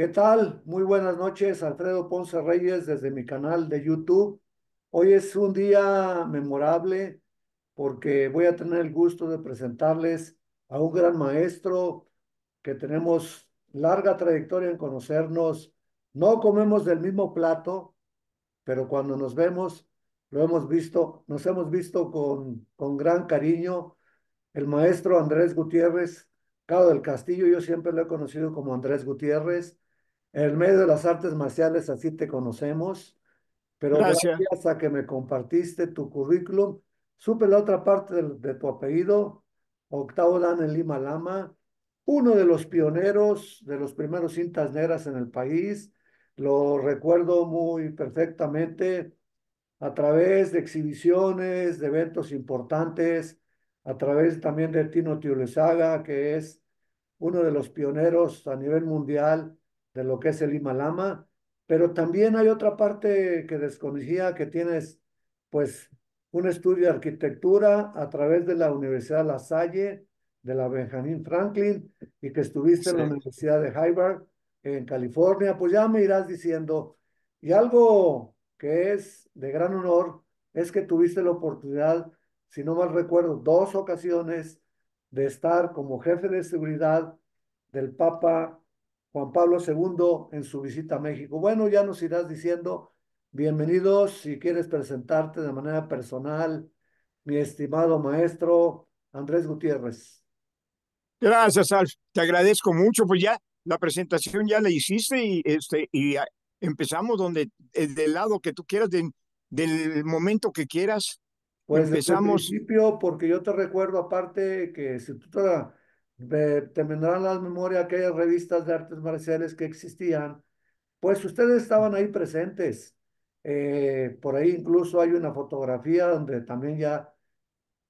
¿Qué tal? Muy buenas noches, Alfredo Ponce Reyes desde mi canal de YouTube. Hoy es un día memorable porque voy a tener el gusto de presentarles a un gran maestro que tenemos larga trayectoria en conocernos. No comemos del mismo plato, pero cuando nos vemos, lo hemos visto, nos hemos visto con, con gran cariño. El maestro Andrés Gutiérrez, Cabo del Castillo, yo siempre lo he conocido como Andrés Gutiérrez. En el medio de las artes marciales, así te conocemos, pero gracias, gracias a que me compartiste tu currículum, supe la otra parte de, tu apellido, Octavo Dan en Lima Lama, uno de los pioneros, de los primeros cintas negras en el país. Lo recuerdo muy perfectamente a través de exhibiciones, de eventos importantes, a través también de Tino Tiurezaga, que es uno de los pioneros a nivel mundial de lo que es el Himalama, pero también hay otra parte que desconocía que tienes, pues, un estudio de arquitectura a través de la Universidad La Salle, de la Benjamin Franklin, y que estuviste en la Universidad de Harvard, en California, pues ya me irás diciendo. Y algo que es de gran honor es que tuviste la oportunidad, si no mal recuerdo, dos ocasiones de estar como jefe de seguridad del Papa Juan Pablo II en su visita a México. Bueno, ya nos irás diciendo, bienvenidos, si quieres presentarte de manera personal, mi estimado maestro Andrés Gutiérrez. Gracias, Alf, te agradezco mucho, pues ya la presentación ya la hiciste y, este, y empezamos donde, eh, del lado que tú quieras, del momento que quieras. Pues empezamos. principio, porque yo te recuerdo aparte que si tú te te terminaron las memorias aquellas revistas de artes marciales que existían, pues ustedes estaban ahí presentes. Eh, por ahí incluso hay una fotografía donde también ya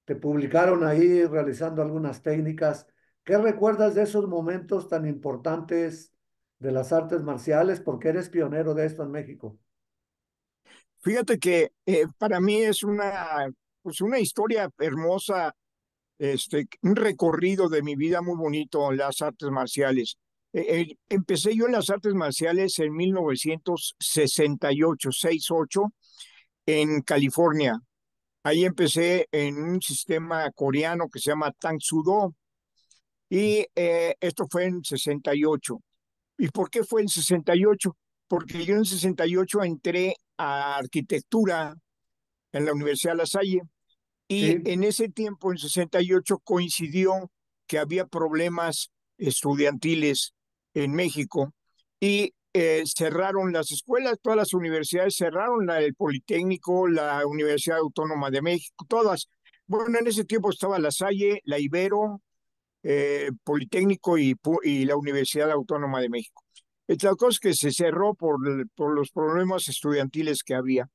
te publicaron ahí realizando algunas técnicas. ¿Qué recuerdas de esos momentos tan importantes de las artes marciales? Porque eres pionero de esto en México. Fíjate que eh, para mí es una, pues una historia hermosa este, un recorrido de mi vida muy bonito en las artes marciales. E, e, empecé yo en las artes marciales en 1968, 68, en California. Ahí empecé en un sistema coreano que se llama Tang Sudo. Y eh, esto fue en 68. ¿Y por qué fue en 68? Porque yo en 68 entré a arquitectura en la Universidad de La Salle y en ese tiempo, en 68, coincidió que había problemas estudiantiles en México y eh, cerraron las escuelas, todas las universidades cerraron, la el Politécnico, la Universidad Autónoma de México, todas. Bueno, en ese tiempo estaba La Salle, la Ibero, eh, Politécnico y, y, la Universidad Autónoma de México. La cosa que se cerró por, por los problemas estudiantiles que había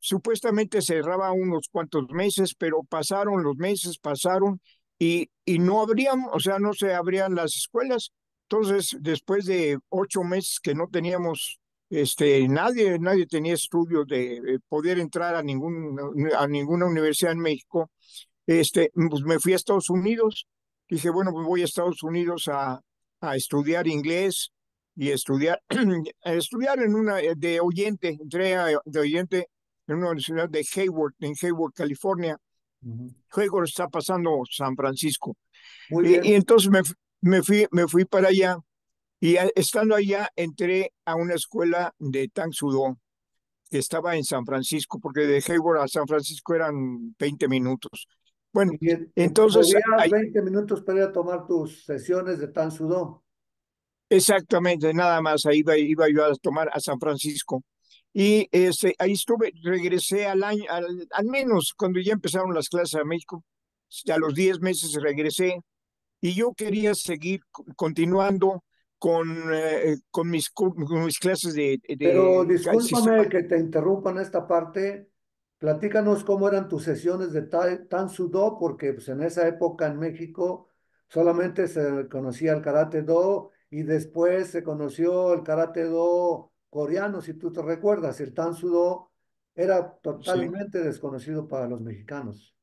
supuestamente cerraba unos cuantos meses, pero pasaron los meses, pasaron y, y no abrían, o sea, no se abrían las escuelas. Entonces, después de ocho meses que no teníamos, este, nadie, nadie tenía estudios de eh, poder entrar a, ningún, a ninguna universidad en México, este, pues me fui a Estados Unidos. Dije, bueno, pues voy a Estados Unidos a, a estudiar inglés, y estudiar, estudiar en una eh, de oyente, entré de oyente en una universidad de Hayward, en Hayward, California. Hayward está pasando San Francisco. Muy bien. Y, entonces me, me, fui, me fui para allá y estando allá entré a una escuela de Tang Sudó que estaba en San Francisco, porque de Hayward a San Francisco eran 20 minutos. Bueno, entonces... Hay... 20 minutos para ir a tomar tus sesiones de Tan Sudó. Exactamente, nada más, ahí iba, iba yo a tomar a San Francisco. Y este, ahí estuve, regresé al año, al, menos cuando ya empezaron las clases a México, a los 10 meses regresé y yo quería seguir continuando con, eh, con, mis, mis clases de... Pero discúlpame que te interrumpa en esta parte. Platícanos cómo eran tus sesiones de Tan Sudo, porque pues, en esa época en México solamente se conocía el Karate Do y después se conoció el Karate Do coreano, si tú te recuerdas, el Tan sudo era totalmente desconocido para los mexicanos.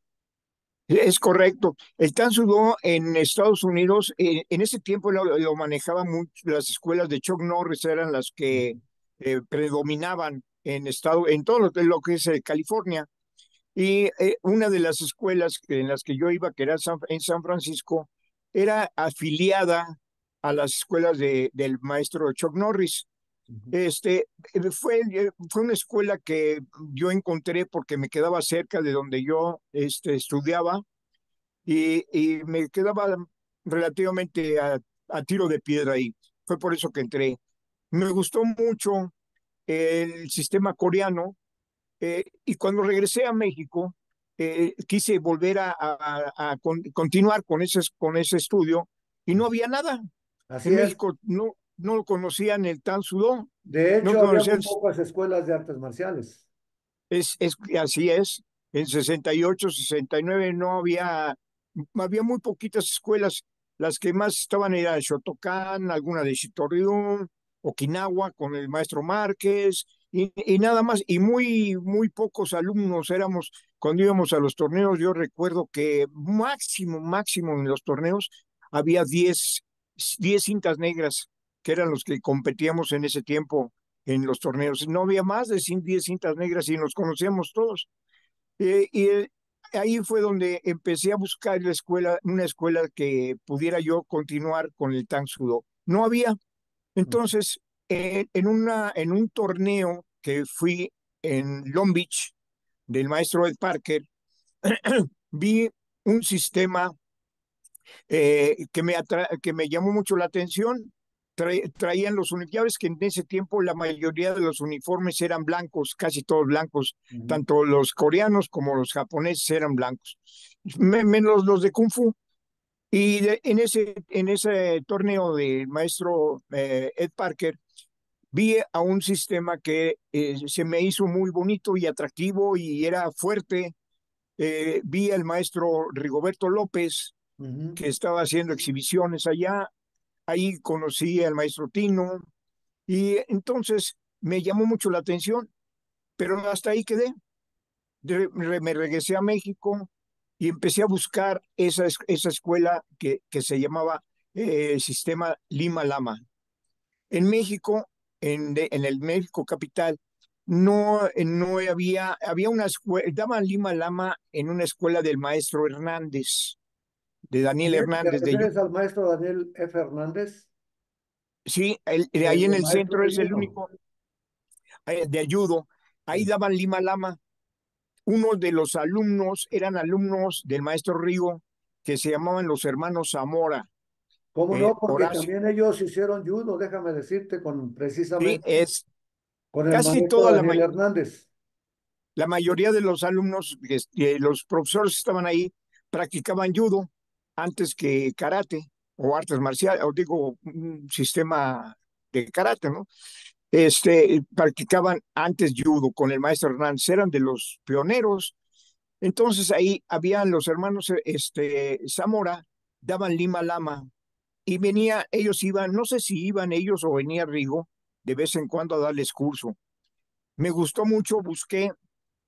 Es correcto. El Tan sudo en Estados Unidos, eh, en ese tiempo lo, manejaban mucho, las escuelas de Chuck Norris eran las que eh, predominaban en, estado, en todo lo, lo que es eh, California. Y una de las escuelas en las que yo iba, que era en San Francisco, era afiliada a las escuelas de, del maestro Chuck Norris. Este, eh, fue, eh, fue una escuela que yo encontré porque me quedaba cerca de donde yo este, estudiaba y, me quedaba relativamente a, tiro de piedra ahí. Fue por eso que entré. Me gustó mucho el sistema coreano eh, y cuando regresé a México quise volver a, a, continuar con ese, con ese estudio y no había nada. Así no, no conocían el Tan Sudón. De hecho, no había pocas escuelas de artes marciales. Es, así es. En 68, 69 no había, había muy poquitas escuelas. Las que más estaban eran Shotokan, alguna de Shitorium, Okinawa con el maestro Márquez y, nada más. Y muy, muy pocos alumnos éramos. Cuando íbamos a los torneos, yo recuerdo que máximo, máximo en los torneos había 10, 10 cintas negras que eran los que competíamos en ese tiempo en los torneos. No había más de 10 cintas negras y nos conocíamos todos. Eh, y eh, ahí fue donde empecé a buscar la escuela, una escuela que pudiera yo continuar con el Tang Sudo. No había. Entonces, eh, en, una, en un torneo que fui en Long Beach del maestro Ed Parker, vi un sistema que, me que me llamó mucho la atención traían los uniformes, que en ese tiempo la mayoría de los uniformes eran blancos, casi todos blancos, tanto los coreanos como los japoneses eran blancos, menos los de Kung Fu. Y en, ese, en ese torneo del maestro eh, Ed Parker, vi a un sistema que eh, se me hizo muy bonito y atractivo y era fuerte. Eh, vi al maestro Rigoberto López, que estaba haciendo exhibiciones allá, Ahí conocí al maestro Tino y entonces me llamó mucho la atención, pero hasta ahí quedé. me regresé a México y empecé a buscar esa, esa escuela que, que se llamaba eh, Sistema Lima Lama. En México, en, en el México capital, no, no había, había una escuela, daban Lima Lama en una escuela del maestro Hernández, de Daniel Hernández. de refieres al maestro Daniel F. Hernández? Sí, de ahí en el centro es el único eh, de ayudo. Ahí daban Lima Lama. Uno de los alumnos eran alumnos del maestro Rigo, que se llamaban los hermanos Zamora. ¿Cómo eh, no? Porque también ellos hicieron judo, déjame decirte, con precisamente. Sí, es con el casi toda Daniel Hernández. La mayoría de los alumnos, este, los profesores que estaban ahí, practicaban judo antes que karate o artes marciales, o digo, un sistema de karate, ¿no? Este, practicaban antes judo con el maestro Hernández, eran de los pioneros. Entonces ahí habían los hermanos este, Zamora, daban Lima Lama, y venía, ellos iban, no sé si iban ellos o venía Rigo de vez en cuando a darles curso. Me gustó mucho, busqué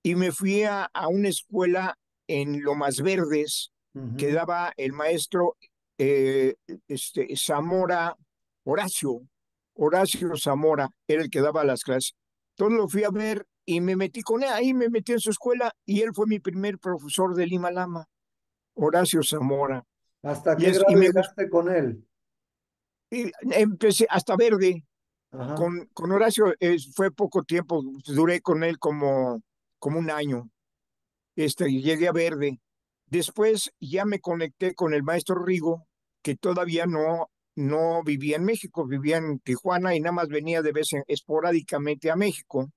y me fui a, a una escuela en Lomas Verdes, que daba el maestro eh, este, Zamora, Horacio, Horacio Zamora, era el que daba las clases. Entonces lo fui a ver y me metí con él, ahí me metí en su escuela y él fue mi primer profesor de Lima Lama, Horacio Zamora. ¿Hasta qué y me... llegaste con él? Y empecé hasta verde. Con, Horacio fue poco tiempo, duré con él como, como un año. Este, llegué a verde Después ya me conecté con el maestro Rigo, que todavía no, no vivía en México, vivía en Tijuana y nada más venía de vez en, esporádicamente a México.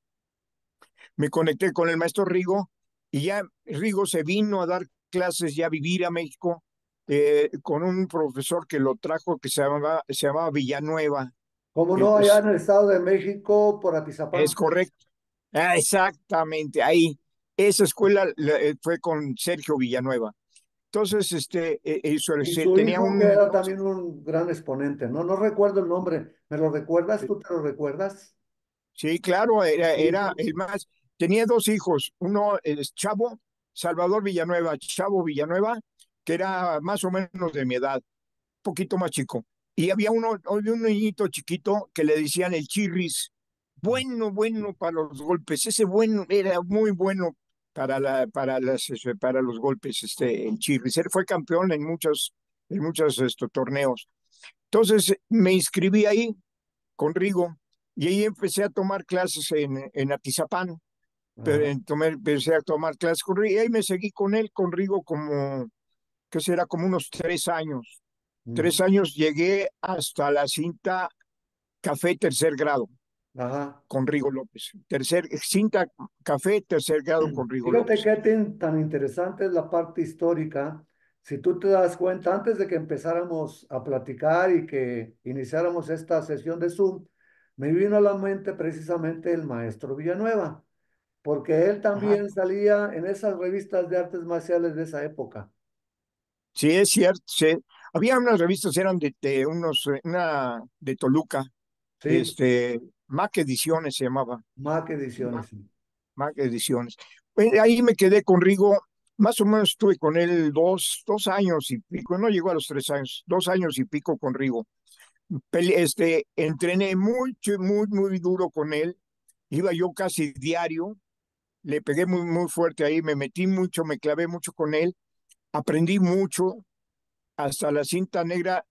Me conecté con el maestro Rigo y ya Rigo se vino a dar clases, ya a vivir a México eh, con un profesor que lo trajo que se llamaba, se llamaba Villanueva. Como no, pues allá en el Estado de México, por Atizapán. Es correcto. Ah, exactamente, ahí. Esa escuela eh, fue con Sergio Villanueva. Entonces, este, e, e tenía un... Era también un gran exponente, ¿no? No recuerdo el nombre, ¿me lo recuerdas? ¿Tú te lo recuerdas? Sí, claro, era, era el más... Tenía dos hijos, uno es Chavo, Salvador Villanueva, Chavo Villanueva, que era más o menos de mi edad, un poquito más chico. Y había uno, había un niñito chiquito que le decían el chirris, bueno, bueno para los golpes, ese bueno era muy bueno para, para, este, para los golpes este, en Chile. Él fue campeón en muchos, en muchos estos, torneos. Entonces me inscribí ahí con Rigo y ahí empecé a tomar clases en, en Atizapán. Pero, empecé a tomar clases con Rigo y ahí me seguí con él, con Rigo, como, que será como unos tres años. Tres años llegué hasta la cinta Café Tercer Grado. Ajá. con Rigo López. Tercer, cinta café, tercer grado con Rigo Fíjate López. tan interesante es la parte histórica. Si tú te das cuenta, antes de que empezáramos a platicar y que iniciáramos esta sesión de Zoom, me vino a la mente precisamente el maestro Villanueva, porque él también salía en esas revistas de artes marciales de esa época. Sí, es cierto. Sí. Había unas revistas, eran de, unos, eh, una de Toluca, este, Mac Ediciones se llamaba. Mac Ediciones. Mac, Ediciones. Pues, ahí me quedé con Rigo, más o menos estuve con él dos, dos años y pico, no llegó a los tres años, dos años y pico con Rigo. Este, entrené mucho, muy, muy duro con él. Iba yo casi diario, le pegué muy, muy fuerte ahí, me metí mucho, me clavé mucho con él, aprendí mucho hasta la cinta negra,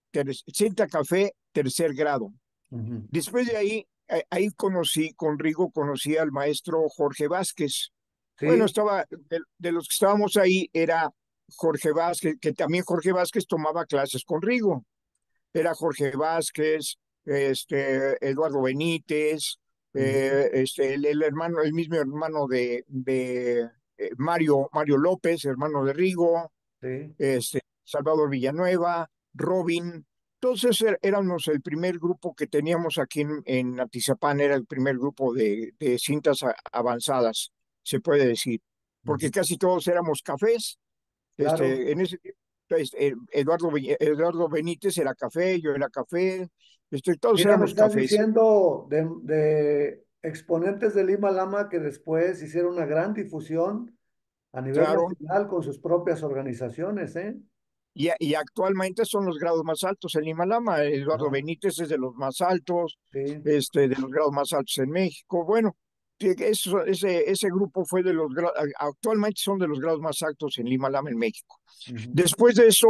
cinta café, tercer grado. Después de ahí ahí conocí, con Rigo conocí al maestro Jorge Vázquez. Bueno, estaba, de, los que estábamos ahí era Jorge Vázquez, que también Jorge Vázquez tomaba clases con Rigo. Era Jorge Vázquez, este, Eduardo Benítez, eh, este, el, hermano, el mismo hermano de, de eh, Mario, Mario López, hermano de Rigo, este, Salvador Villanueva, Robin, entonces er, éramos el primer grupo que teníamos aquí en, en Atizapán, era el primer grupo de, cintas avanzadas, se puede decir, porque casi todos éramos cafés. Este, en ese pues, e, Eduardo, Benítez era café, yo era café, este, todos éramos cafés. diciendo de, de, exponentes de Lima Lama que después hicieron una gran difusión a nivel nacional con sus propias organizaciones, ¿eh? Y, actualmente son los grados más altos en Limalama. Eduardo ah. Benítez es de los más altos, este, de los grados más altos en México. Bueno, ese, ese grupo fue de los actualmente son de los grados más altos en Limalama, en México. Después de eso,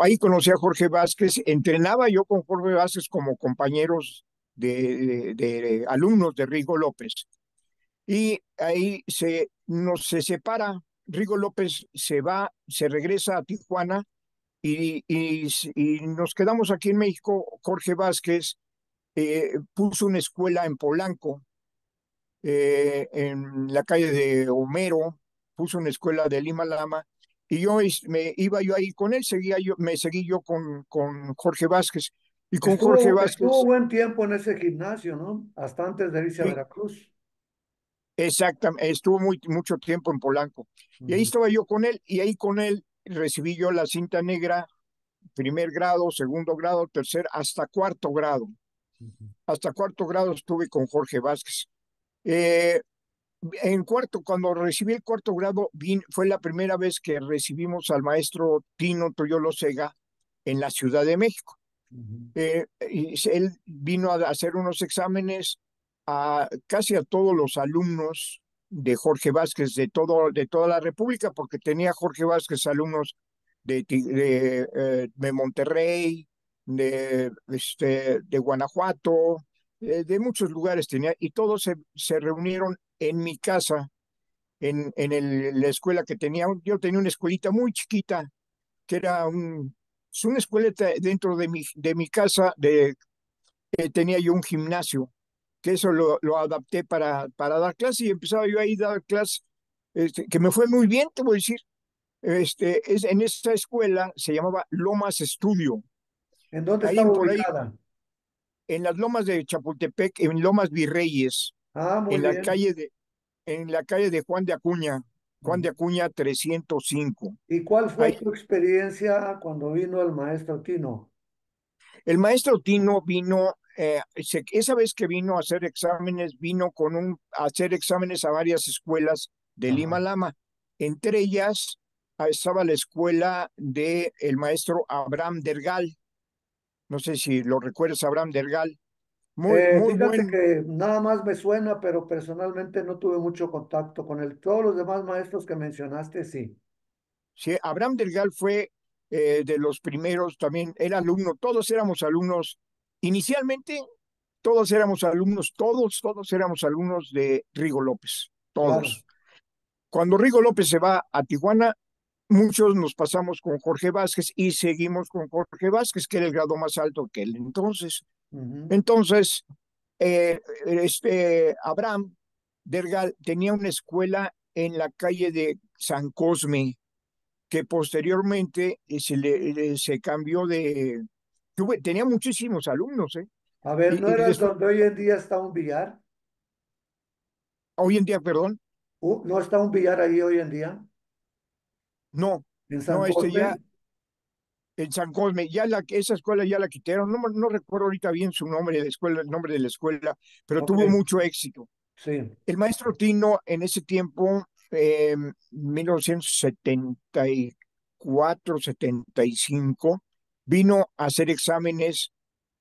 ahí conocí a Jorge Vázquez. Entrenaba yo con Jorge Vázquez como compañeros de, de, alumnos de Rigo López. Y ahí se, nos se separa Rigo López se va, se regresa a Tijuana y, y, nos quedamos aquí en México. Jorge Vázquez eh, puso una escuela en Polanco, eh, en la calle de Homero, puso una escuela de Lima Lama y yo me iba yo ahí con él, seguía yo, me seguí yo con, con Jorge Vázquez. Y con Jorge Vázquez. un buen tiempo en ese gimnasio, ¿no? Hasta antes de irse a Veracruz. Exactamente, estuvo muy, mucho tiempo en Polanco. Y ahí estaba yo con él, y ahí con él recibí yo la cinta negra, primer grado, segundo grado, tercer, hasta cuarto grado. Hasta cuarto grado estuve con Jorge Vázquez. Eh, en cuarto, cuando recibí el cuarto grado, fue la primera vez que recibimos al maestro Tino Toyolo Sega en la Ciudad de México. Eh, él vino a hacer unos exámenes a casi a todos los alumnos de Jorge Vázquez de, todo, de toda la República, porque tenía Jorge Vázquez alumnos de, eh, de, Monterrey, de, este, de Guanajuato, eh, de, muchos lugares tenía, y todos se, reunieron en mi casa, en, en la escuela que tenía. Yo tenía una escuelita muy chiquita, que era un, es una escuelita dentro de mi, de mi casa, de, eh, tenía yo un gimnasio eso lo, adapté para, para dar clase y empezaba yo ahí a dar clase este, que me fue muy bien, te voy a decir. Este, es, en esta escuela se llamaba Lomas Estudio. ¿En dónde estaba ubicada? en las Lomas de Chapultepec, en Lomas Virreyes, ah, en la calle de en la calle de Juan de Acuña, Juan de Acuña 305. ¿Y cuál fue tu experiencia cuando vino el maestro Tino? El maestro Tino vino eh, esa vez que vino a hacer exámenes, vino con un, a hacer exámenes a varias escuelas de Lima Lama. Entre ellas ah, estaba la escuela del el maestro Abraham Dergal. No sé si lo recuerdas, Abraham Dergal. Muy, eh, que nada más me suena, pero personalmente no tuve mucho contacto con él. Todos los demás maestros que mencionaste, sí. Sí, Abraham Dergal fue eh, de los primeros también, era alumno, todos éramos alumnos Inicialmente, todos éramos alumnos, todos, todos éramos alumnos de Rigo López, todos. Cuando Rigo López se va a Tijuana, muchos nos pasamos con Jorge Vázquez y seguimos con Jorge Vázquez, que era el grado más alto que él entonces. Entonces, eh, este, Abraham Dergal tenía una escuela en la calle de San Cosme, que posteriormente eh, se, le, eh, se cambió de, Tuve, tenía muchísimos alumnos, ¿eh? A ver, ¿no era donde hoy en día está un billar? Hoy en día, perdón. ¿No está un billar ahí hoy en día? No, ¿En San este, Cosme? ya, en San Cosme, ya la, esa escuela ya la quitaron, no, no recuerdo ahorita bien su nombre de escuela, el nombre de la escuela, pero tuvo mucho éxito. Sí. El maestro Tino en ese tiempo, eh, 1974, 75, Vino a hacer exámenes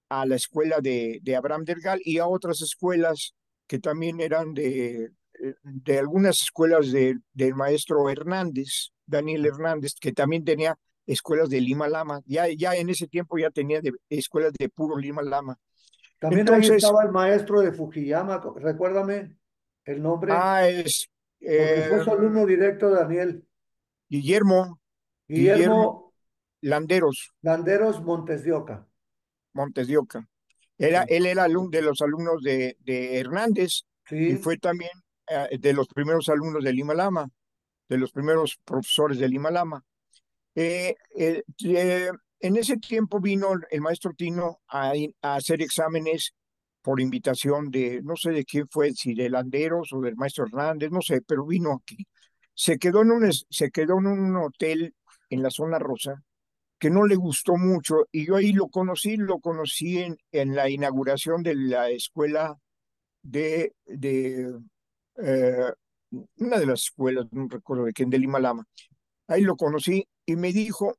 a la escuela de, de Abraham Delgal y a otras escuelas que también eran de, eh, de algunas escuelas del maestro Hernández, Daniel Hernández, que también tenía escuelas de Lima Lama. Ya, ya en ese tiempo ya tenía escuelas de puro Lima Lama. También ahí estaba el maestro de Fujiyama, recuérdame el nombre. Ah, es. fue eh, su alumno directo, Daniel. Guillermo, Guillermo Landeros. Landeros Montes de Oca. Montes de Oca. Era, Él era alumno de los alumnos de, Hernández y fue también eh, de los primeros alumnos de Lima Lama, de los primeros profesores de Lima Lama. Eh, eh, en ese tiempo vino el maestro Tino a, hacer exámenes por invitación de, no sé de quién fue, si de Landeros o del maestro Hernández, no sé, pero vino aquí. Se quedó en un, se quedó en un hotel en la zona rosa que no le gustó mucho y yo ahí lo conocí, lo conocí en, la inauguración de la escuela de, de eh, una de las escuelas, no recuerdo de quién, de Lima Lama. Ahí lo conocí y me dijo,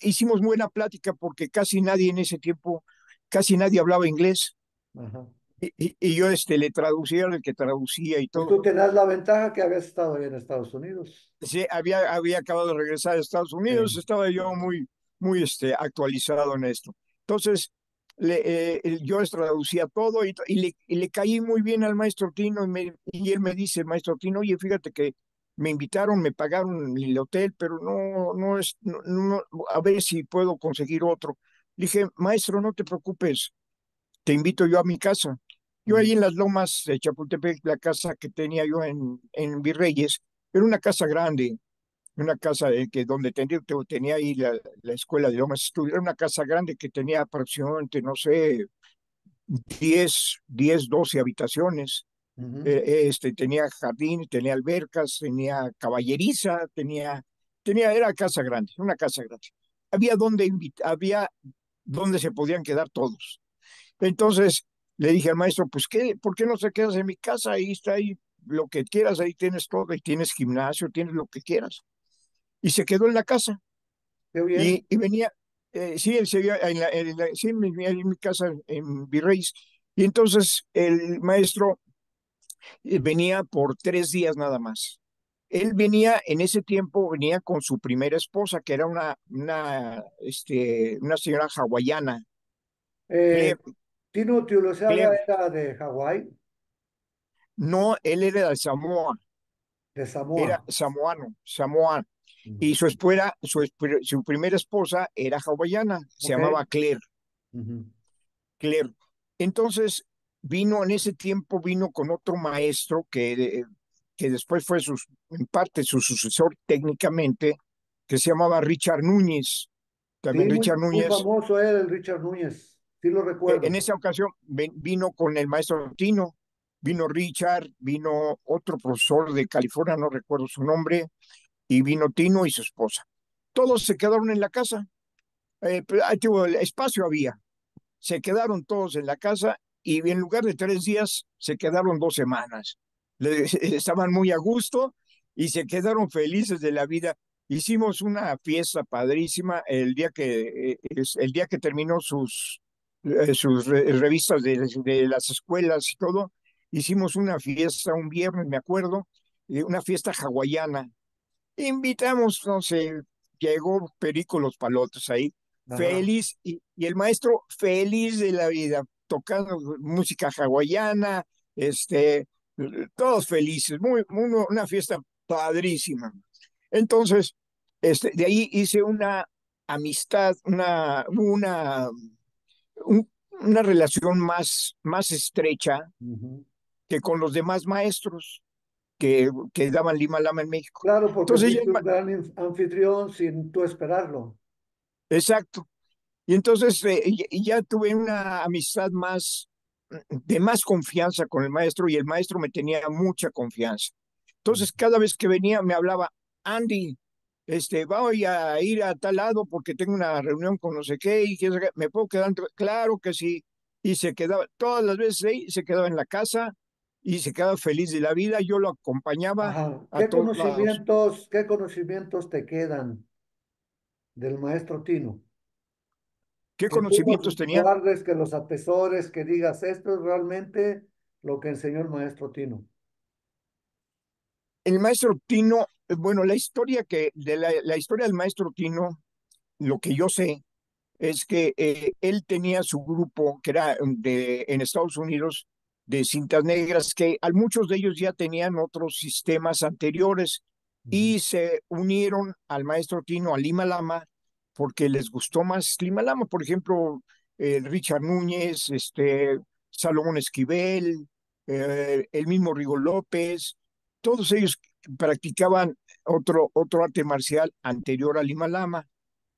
hicimos buena plática porque casi nadie en ese tiempo, casi nadie hablaba inglés. Ajá. Y, yo este, le traducía, el que traducía y todo. Tú tenías la ventaja que habías estado ahí en Estados Unidos. Sí, había, había acabado de regresar a Estados Unidos, estaba yo muy, muy este, actualizado en esto. Entonces, le, eh, yo les traducía todo y, y, le, le, caí muy bien al maestro Tino y, él me dice, maestro Tino, oye, fíjate que me invitaron, me pagaron el hotel, pero no, no es, no, a ver si puedo conseguir otro. dije, maestro, no te preocupes, te invito yo a mi casa yo ahí en las lomas de Chapultepec, la casa que tenía yo en, en Virreyes, era una casa grande, una casa de que donde tenía, tenía ahí la, la escuela de Lomas Estudio, era una casa grande que tenía aproximadamente, no sé, 10, 10 12 habitaciones. Eh, eh, este, tenía jardín, tenía albercas, tenía caballeriza, tenía, tenía, era casa grande, una casa grande. Había donde, había donde se podían quedar todos. Entonces, le dije al maestro, pues qué, ¿por qué no te quedas en mi casa? Ahí está, ahí lo que quieras, ahí tienes todo, y tienes gimnasio, tienes lo que quieras. Y se quedó en la casa. Y, venía, eh, sí, él se en, en, mi, casa en virreys Y entonces el maestro eh, venía por tres días nada más. Él venía en ese tiempo, venía con su primera esposa, que era una, una, este, una señora hawaiana. Eh, ¿lo de Hawái? No, él era de Samoa. De Samoa. Era samoano, samoano. Y su esposa, su, primera esposa era hawaiana, se llamaba Claire. Claire. Entonces vino en ese tiempo, vino con otro maestro que, eh, que después fue en parte su sucesor técnicamente, que se llamaba Richard Núñez. También Richard Núñez. famoso era el Richard Núñez lo eh, recuerdo. En esa ocasión vino con el maestro Tino, vino Richard, vino otro profesor de California, no recuerdo su nombre, y vino Tino y su esposa. Todos se quedaron en la casa. Eh, pues, el espacio había. Se quedaron todos en la casa y en lugar de tres días se quedaron dos semanas. estaban muy a gusto y se quedaron felices de la vida. Hicimos una fiesta padrísima el día que, eh, el día que terminó sus, eh, sus eh, revistas de, las escuelas y todo. Hicimos una fiesta un viernes, me acuerdo, eh, una fiesta hawaiana. Invitamos, no sé, llegó Perico los Palotes ahí, feliz, y, el maestro feliz de la vida, tocando música hawaiana, este, todos felices, una fiesta padrísima. Entonces, este, de ahí hice una amistad, una una relación más, más estrecha que con los demás maestros que, que daban Lima Lama en México. Claro, porque entonces, un gran anfitrión sin tú esperarlo. Exacto. Y entonces eh, ya tuve una amistad más de más confianza con el maestro y el maestro me tenía mucha confianza. Entonces cada vez que venía me hablaba, Andy, este, voy a ir a tal lado porque tengo una reunión con no sé qué y me puedo quedar, claro que sí. Y se quedaba, todas las veces ahí, se quedaba en la casa y se quedaba feliz de la vida. Yo lo acompañaba. ¿Qué, conocimientos, ¿Qué conocimientos te quedan del maestro Tino? ¿Qué conocimientos tenía? Que los atesores, que digas, esto es realmente lo que enseñó el maestro Tino. El maestro Tino eh, bueno, la historia que de la, historia del maestro Tino, lo que yo sé es que eh, él tenía su grupo que era um, de, en Estados Unidos de cintas negras que muchos de ellos ya tenían otros sistemas anteriores y se unieron al maestro Tino a Lima Lama porque les gustó más Lima Lama, por ejemplo, eh, Richard Núñez, este Salomón Esquivel, el mismo Rigo López, todos ellos practicaban otro, otro arte marcial anterior al Himalama.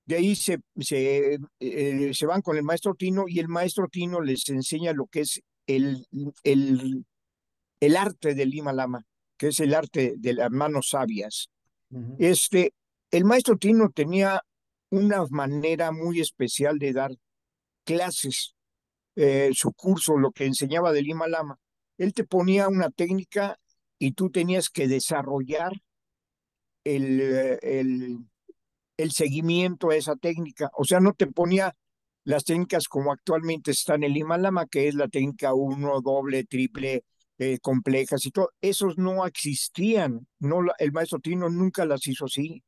De ahí se, se, eh, se, van con el maestro Tino y el maestro Tino les enseña lo que es el, el, el arte del Himalama, que es el arte de las manos sabias. este, el maestro Tino tenía una manera muy especial de dar clases, eh, su curso, lo que enseñaba del Himalama. Él te ponía una técnica y tú tenías que desarrollar eh, el, el, seguimiento a esa técnica. O sea, no te ponía las técnicas como actualmente están el Himalama, que es la técnica uno, doble, triple, eh, complejas y todo. Esos no existían. No, el maestro Tino nunca las hizo así.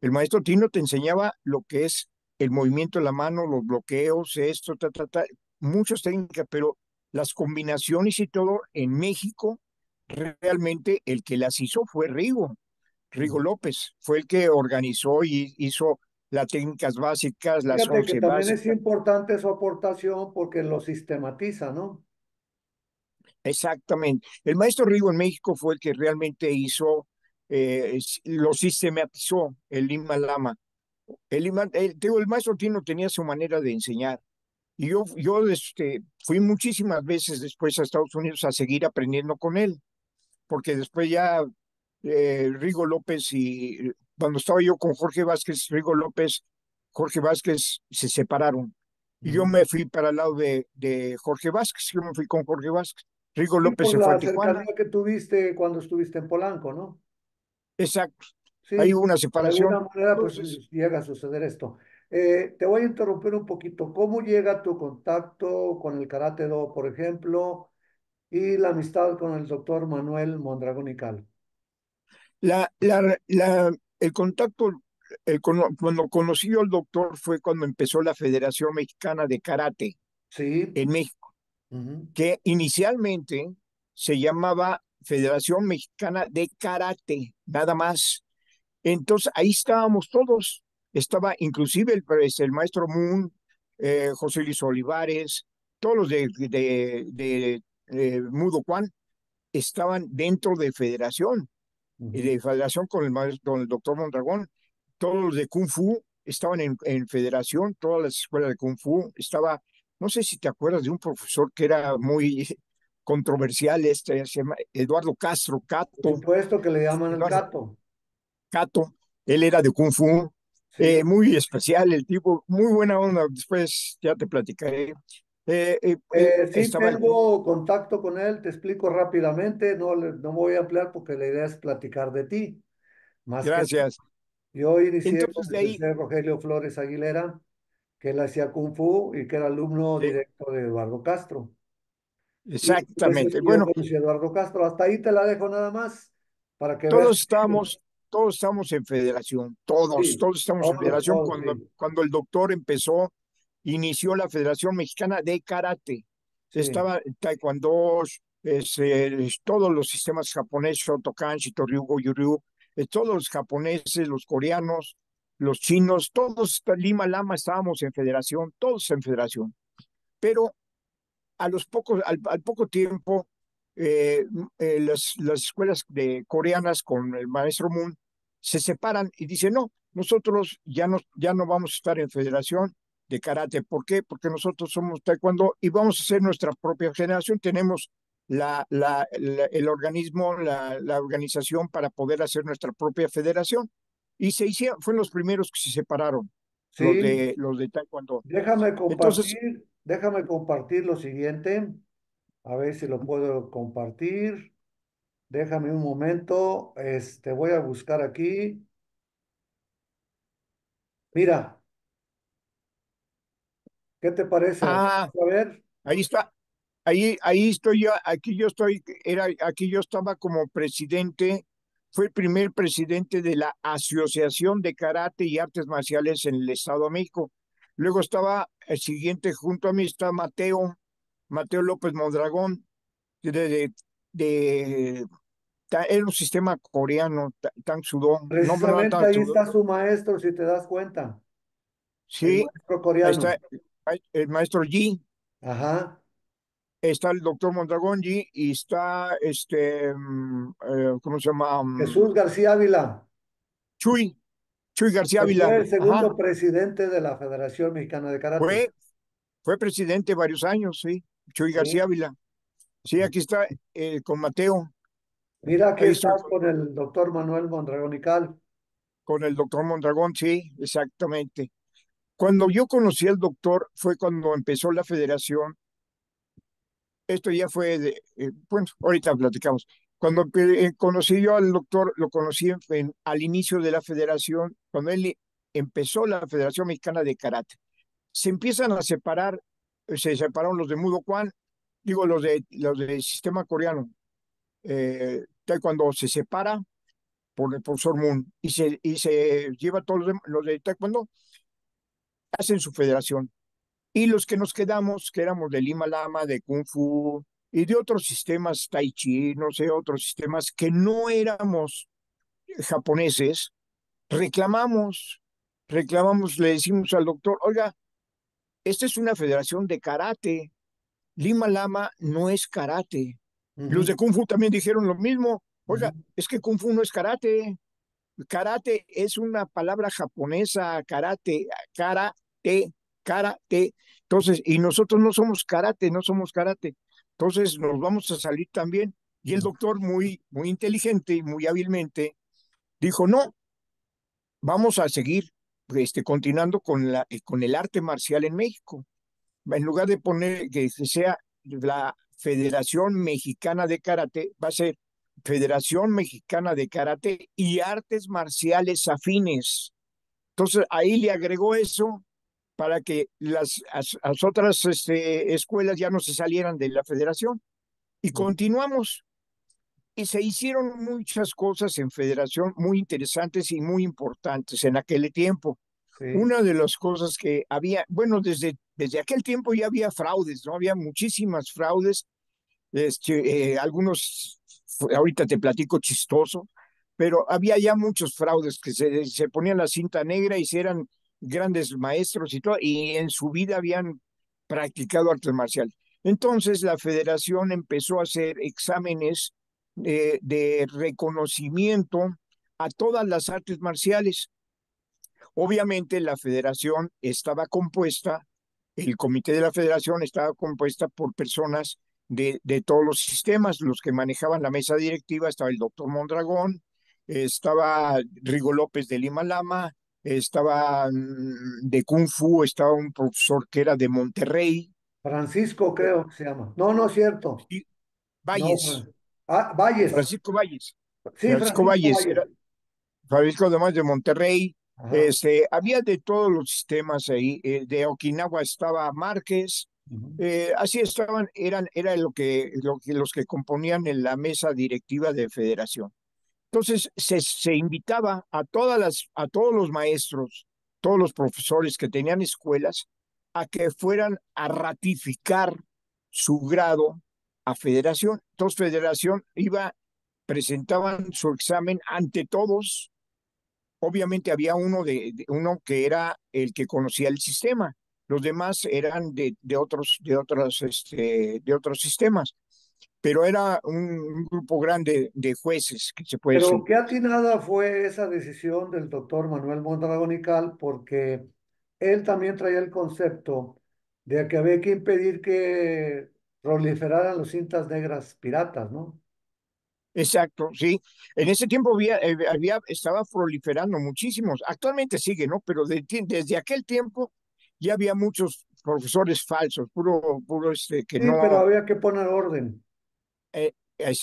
El maestro Tino te enseñaba lo que es el movimiento de la mano, los bloqueos, esto, ta, ta, ta, muchas técnicas, pero las combinaciones y todo en México realmente el que las hizo fue Rigo. Rigo López fue el que organizó y hizo las técnicas básicas, las también es importante su aportación porque lo sistematiza, ¿no? Exactamente. El maestro Rigo en México fue el que realmente hizo, eh, lo sistematizó el Lima Lama. El, el, el maestro Tino tenía su manera de enseñar. Y yo, yo este, fui muchísimas veces después a Estados Unidos a seguir aprendiendo con él porque después ya eh, Rigo López y eh, cuando estaba yo con Jorge Vázquez, Rigo López, Jorge Vázquez se separaron. Y yo me fui para el lado de, de Jorge Vázquez, yo me fui con Jorge Vázquez. Rigo López se fue a Tijuana. la que tuviste cuando estuviste en Polanco, ¿no? Exacto. Hay una separación. De alguna manera, pues llega a suceder esto. Eh, te voy a interrumpir un poquito. ¿Cómo llega tu contacto con el Karate Do, por ejemplo? y la amistad con el doctor Manuel Mondragón y Cal. La, la, el contacto, cuando conocí al doctor fue cuando empezó la Federación Mexicana de Karate sí. en México, que inicialmente se llamaba Federación Mexicana de Karate, nada más. Entonces ahí estábamos todos, estaba inclusive el, pues, el maestro Moon, eh, José Luis Olivares, todos los de, de eh, Mudo Juan estaban dentro de Federación, y eh, de Federación con el, el doctor Mondragón, todos los de Kung Fu estaban en, Federación, todas las escuelas de Kung Fu, estaba, no sé si te acuerdas de un profesor que era muy controversial, este, se llama Eduardo Castro, Cato. Por supuesto que le llaman Cato. Cato, él era de Kung Fu, eh, muy especial el tipo, muy buena onda, después ya te platicaré. Eh, eh, eh, sí, tengo contacto con él, te explico rápidamente, no, no me voy a ampliar porque la idea es platicar de ti. Gracias. Yo inicié con pues, Rogelio Flores Aguilera, que él hacía Kung Fu y que era alumno directo de Eduardo Castro. Exactamente. bueno, Eduardo Castro, hasta ahí te la dejo nada más para que todos estamos todos estamos en federación, todos, todos estamos en federación cuando, cuando el doctor empezó inició la Federación Mexicana de Karate. se Estaba Taekwondo, este, todos los sistemas japoneses, Shotokan, Shitoryu, ryu eh, todos los japoneses, los coreanos, los chinos, todos, Lima Lama, estábamos en federación, todos en federación. Pero a los pocos, al, poco tiempo, eh, eh, las, las, escuelas de coreanas con el maestro Moon se separan y dicen, no, nosotros ya no, ya no vamos a estar en federación, de karate. ¿Por qué? Porque nosotros somos taekwondo y vamos a hacer nuestra propia generación. Tenemos la, la, el organismo, la, la, organización para poder hacer nuestra propia federación. Y se hicieron, fueron los primeros que se separaron, los, de, los de Taekwondo. Déjame compartir, déjame compartir lo siguiente, a ver si lo puedo compartir. Déjame un momento, este, voy a buscar aquí. Mira, ¿Qué te parece? Ah, a ver. Ahí está. Ahí, ahí estoy yo, aquí yo estoy, era, aquí yo estaba como presidente, fue el primer presidente de la Asociación de Karate y Artes Marciales en el Estado de México. Luego estaba el siguiente, junto a mí está Mateo, Mateo López Mondragón, de, de, era un sistema coreano, Tan Tang Sudón. ahí está su maestro, si te das cuenta. Sí, está, el maestro G. Ajá. Está el doctor Mondragón G y está este, mm, eh, ¿cómo se llama? Mm, Jesús García Ávila. Chuy. Chuy García Ávila. Fue el segundo presidente de la Federación Mexicana de Karate. Fue, fue presidente varios años, sí. Chuy García Ávila. Sí. aquí está eh, con Mateo. Mira que estás está. con el doctor Manuel Mondragón y Cal. Con el doctor Mondragón, sí, exactamente. Cuando yo conocí al doctor fue cuando empezó la federación. Esto ya fue de, eh, bueno, ahorita platicamos. Cuando eh, conocí yo al doctor, lo conocí en, al inicio de la federación, cuando él empezó la Federación Mexicana de Karate. Se empiezan a separar, eh, se separaron los de Mudo Kwan, digo, los de los del sistema coreano. Eh, taekwondo se separa por el profesor Moon y se, y se lleva todos los de, los de Taekwondo en su federación. Y los que nos quedamos, que éramos de Lima Lama, de Kung Fu y de otros sistemas Tai Chi, no sé, otros sistemas que no éramos japoneses, reclamamos, reclamamos, le decimos al doctor, oiga, esta es una federación de karate, Lima Lama no es karate. Los de Kung Fu también dijeron lo mismo, oiga, es que Kung Fu no es karate, karate es una palabra japonesa, karate, kara karate, Entonces, y nosotros no somos karate, no somos karate. Entonces nos vamos a salir también. Y el doctor, muy, muy inteligente y muy hábilmente, dijo, no, vamos a seguir este, continuando con, la, eh, con el arte marcial en México. En lugar de poner que sea la Federación Mexicana de Karate, va a ser Federación Mexicana de Karate y Artes Marciales Afines. Entonces ahí le agregó eso para que las, otras este, escuelas ya no se salieran de la federación. Y continuamos. Y se hicieron muchas cosas en federación muy interesantes y muy importantes en aquel tiempo. Una de las cosas que había, bueno, desde, desde aquel tiempo ya había fraudes, ¿no? Había muchísimas fraudes, este, eh, algunos, ahorita te platico chistoso, pero había ya muchos fraudes que se, se ponían la cinta negra y se eran grandes maestros y todo, y en su vida habían practicado artes marciales. Entonces la federación empezó a hacer exámenes eh, de, reconocimiento a todas las artes marciales. Obviamente la federación estaba compuesta, el comité de la federación estaba compuesta por personas de, de todos los sistemas, los que manejaban la mesa directiva, estaba el doctor Mondragón, estaba Rigo López de Lima Lama, estaba mm, de Kung Fu, estaba un profesor que era de Monterrey. Francisco, creo que se llama. No, no es cierto. Valles. Ah, Valles. Francisco Valles. Francisco, Valles. Francisco además de Monterrey. Este, había de todos los sistemas ahí. Eh, de Okinawa estaba Márquez. Eh, así estaban, eran, era lo que, lo que, los que componían en la mesa directiva de federación. Entonces se, invitaba a, todas las, a todos los maestros, todos los profesores que tenían escuelas, a que fueran a ratificar su grado a federación. Entonces federación iba, presentaban su examen ante todos. Obviamente había uno, de, uno que era el que conocía el sistema, los demás eran de, otros de este, de otros sistemas pero era un, grupo grande de jueces que se puede Pero qué atinada fue esa decisión del doctor Manuel Mondragón y Cal, porque él también traía el concepto de que había que impedir que proliferaran las cintas negras piratas, ¿no? Exacto, sí. En ese tiempo había, eh, estaba proliferando muchísimos. Actualmente sigue, ¿no? Pero desde aquel tiempo ya había muchos profesores falsos, puro, puro este que sí, no. Pero había que poner orden. Eh,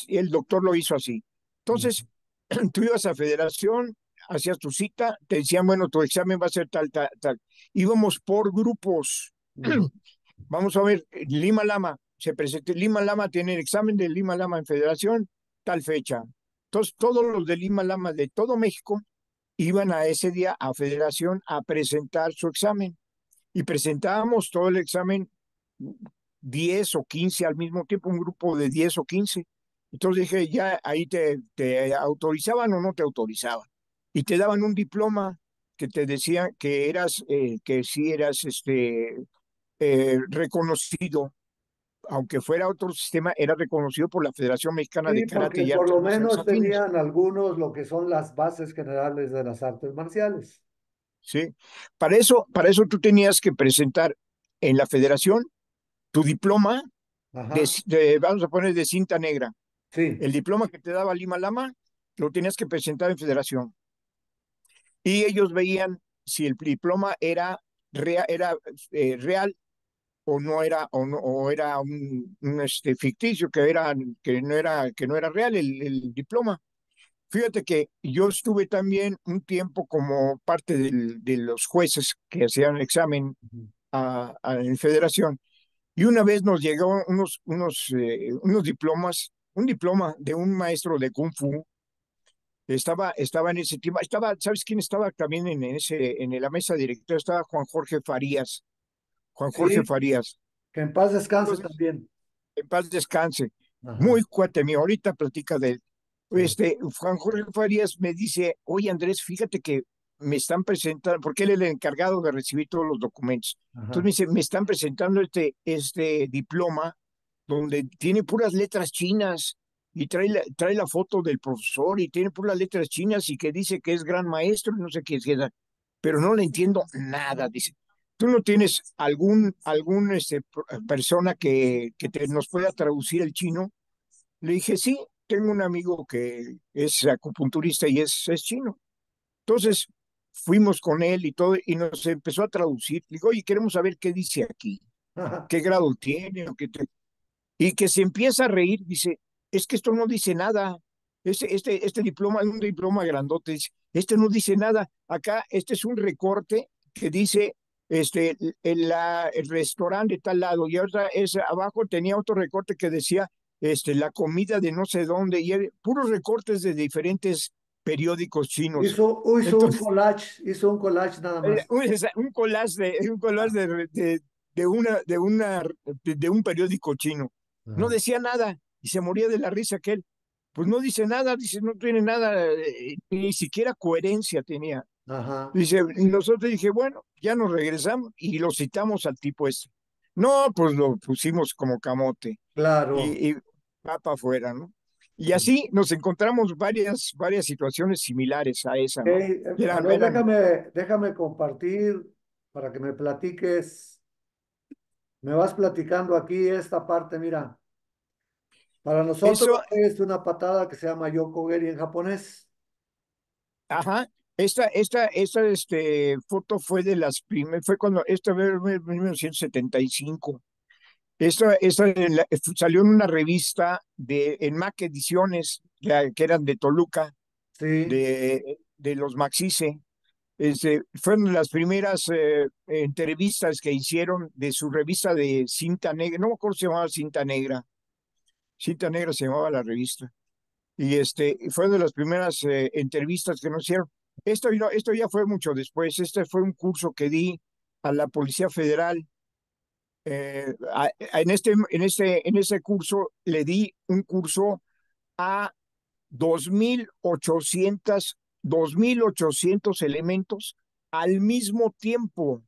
el doctor lo hizo así. Entonces, tú ibas a federación, hacías tu cita, te decían, bueno, tu examen va a ser tal, tal, tal. Íbamos por grupos. Vamos a ver, Lima Lama, se presentó, Lima Lama tiene el examen de Lima Lama en federación, tal fecha. Entonces, todos los de Lima Lama de todo México iban a ese día a federación a presentar su examen. Y presentábamos todo el examen 10 o 15 al mismo tiempo, un grupo de 10 o 15. Entonces dije, ya ahí te, autorizaban o no te autorizaban. Y te daban un diploma que te decía que eras, eh, que sí eras este, eh, reconocido, aunque fuera otro sistema, era reconocido por la Federación Mexicana de Karate. Y por lo menos tenían algunos lo que son las bases generales de las artes marciales. Sí, para eso, para eso tú tenías que presentar en la federación tu diploma, vamos a poner de cinta negra. Sí. El diploma que te daba Lima Lama lo tenías que presentar en federación. Y ellos veían si el diploma era, era eh, real o no era o, no, era un, este, ficticio que era que no era que no era real el, diploma fíjate que yo estuve también un tiempo como parte del, de los jueces que hacían el examen en federación y una vez nos llegaron unos, unos, eh, unos diplomas, un diploma de un maestro de Kung Fu. Estaba, estaba en ese tema estaba, ¿sabes quién estaba también en, ese, en la mesa directora? Estaba Juan Jorge Farías. Juan Jorge Farías. Que en paz descanse también. En paz descanse. Muy cuate mío, ahorita platica de él. Este, Juan Jorge Farías me dice, oye Andrés, fíjate que me están presentando, porque él es el encargado de recibir todos los documentos. Entonces me dice, me están presentando este, este diploma donde tiene puras letras chinas y trae la, trae la foto del profesor y tiene puras letras chinas y que dice que es gran maestro y no sé qué es, pero no le entiendo nada, dice. ¿Tú no tienes algún, algún este, persona que, que te, nos pueda traducir el chino? Le dije, sí, tengo un amigo que es acupunturista y es, es chino. Entonces, fuimos con él y todo, y nos empezó a traducir. Le digo, oye, queremos saber qué dice aquí, qué grado tiene. O qué Y que se empieza a reír, dice, es que esto no dice nada. Este, este, este diploma es un diploma grandote, este no dice nada. Acá, este es un recorte que dice este, el, el restaurante de tal lado, y ahora es, abajo tenía otro recorte que decía este, la comida de no sé dónde, y puros recortes de diferentes periódicos chinos. Hizo, un collage, hizo un collage nada eh, más. Un collage de, un collage de, una, de, una, de un periódico chino. No decía nada y se moría de la risa aquel. Pues no dice nada, dice, no tiene nada, eh, ni siquiera coherencia tenía. Dice, y nosotros dije, bueno, ya nos regresamos y lo citamos al tipo ese. No, pues lo pusimos como camote. Claro. Y, y papa afuera, ¿no? Y así nos encontramos varias, varias situaciones similares a esa. ¿no? Déjame, déjame compartir para que me platiques. Me vas platicando aquí esta parte, mira. Para nosotros es una patada que se llama yokogeri en japonés. Ajá. Esta, esta, esta este, foto fue de las primeras, fue cuando, esta en 1975. Esto, esto salió en una revista de en Mac Ediciones, que, eran de Toluca, de, de, los Maxice. Este, fueron las primeras eh, entrevistas que hicieron de su revista de cinta negra, no me acuerdo si se llamaba cinta negra, cinta negra se llamaba la revista, y este, fue de las primeras eh, entrevistas que nos hicieron. Esto, esto ya fue mucho después, este fue un curso que di a la Policía Federal eh, en, este, en, este, en ese curso le di un curso a 2.800, 2.800 elementos al mismo tiempo,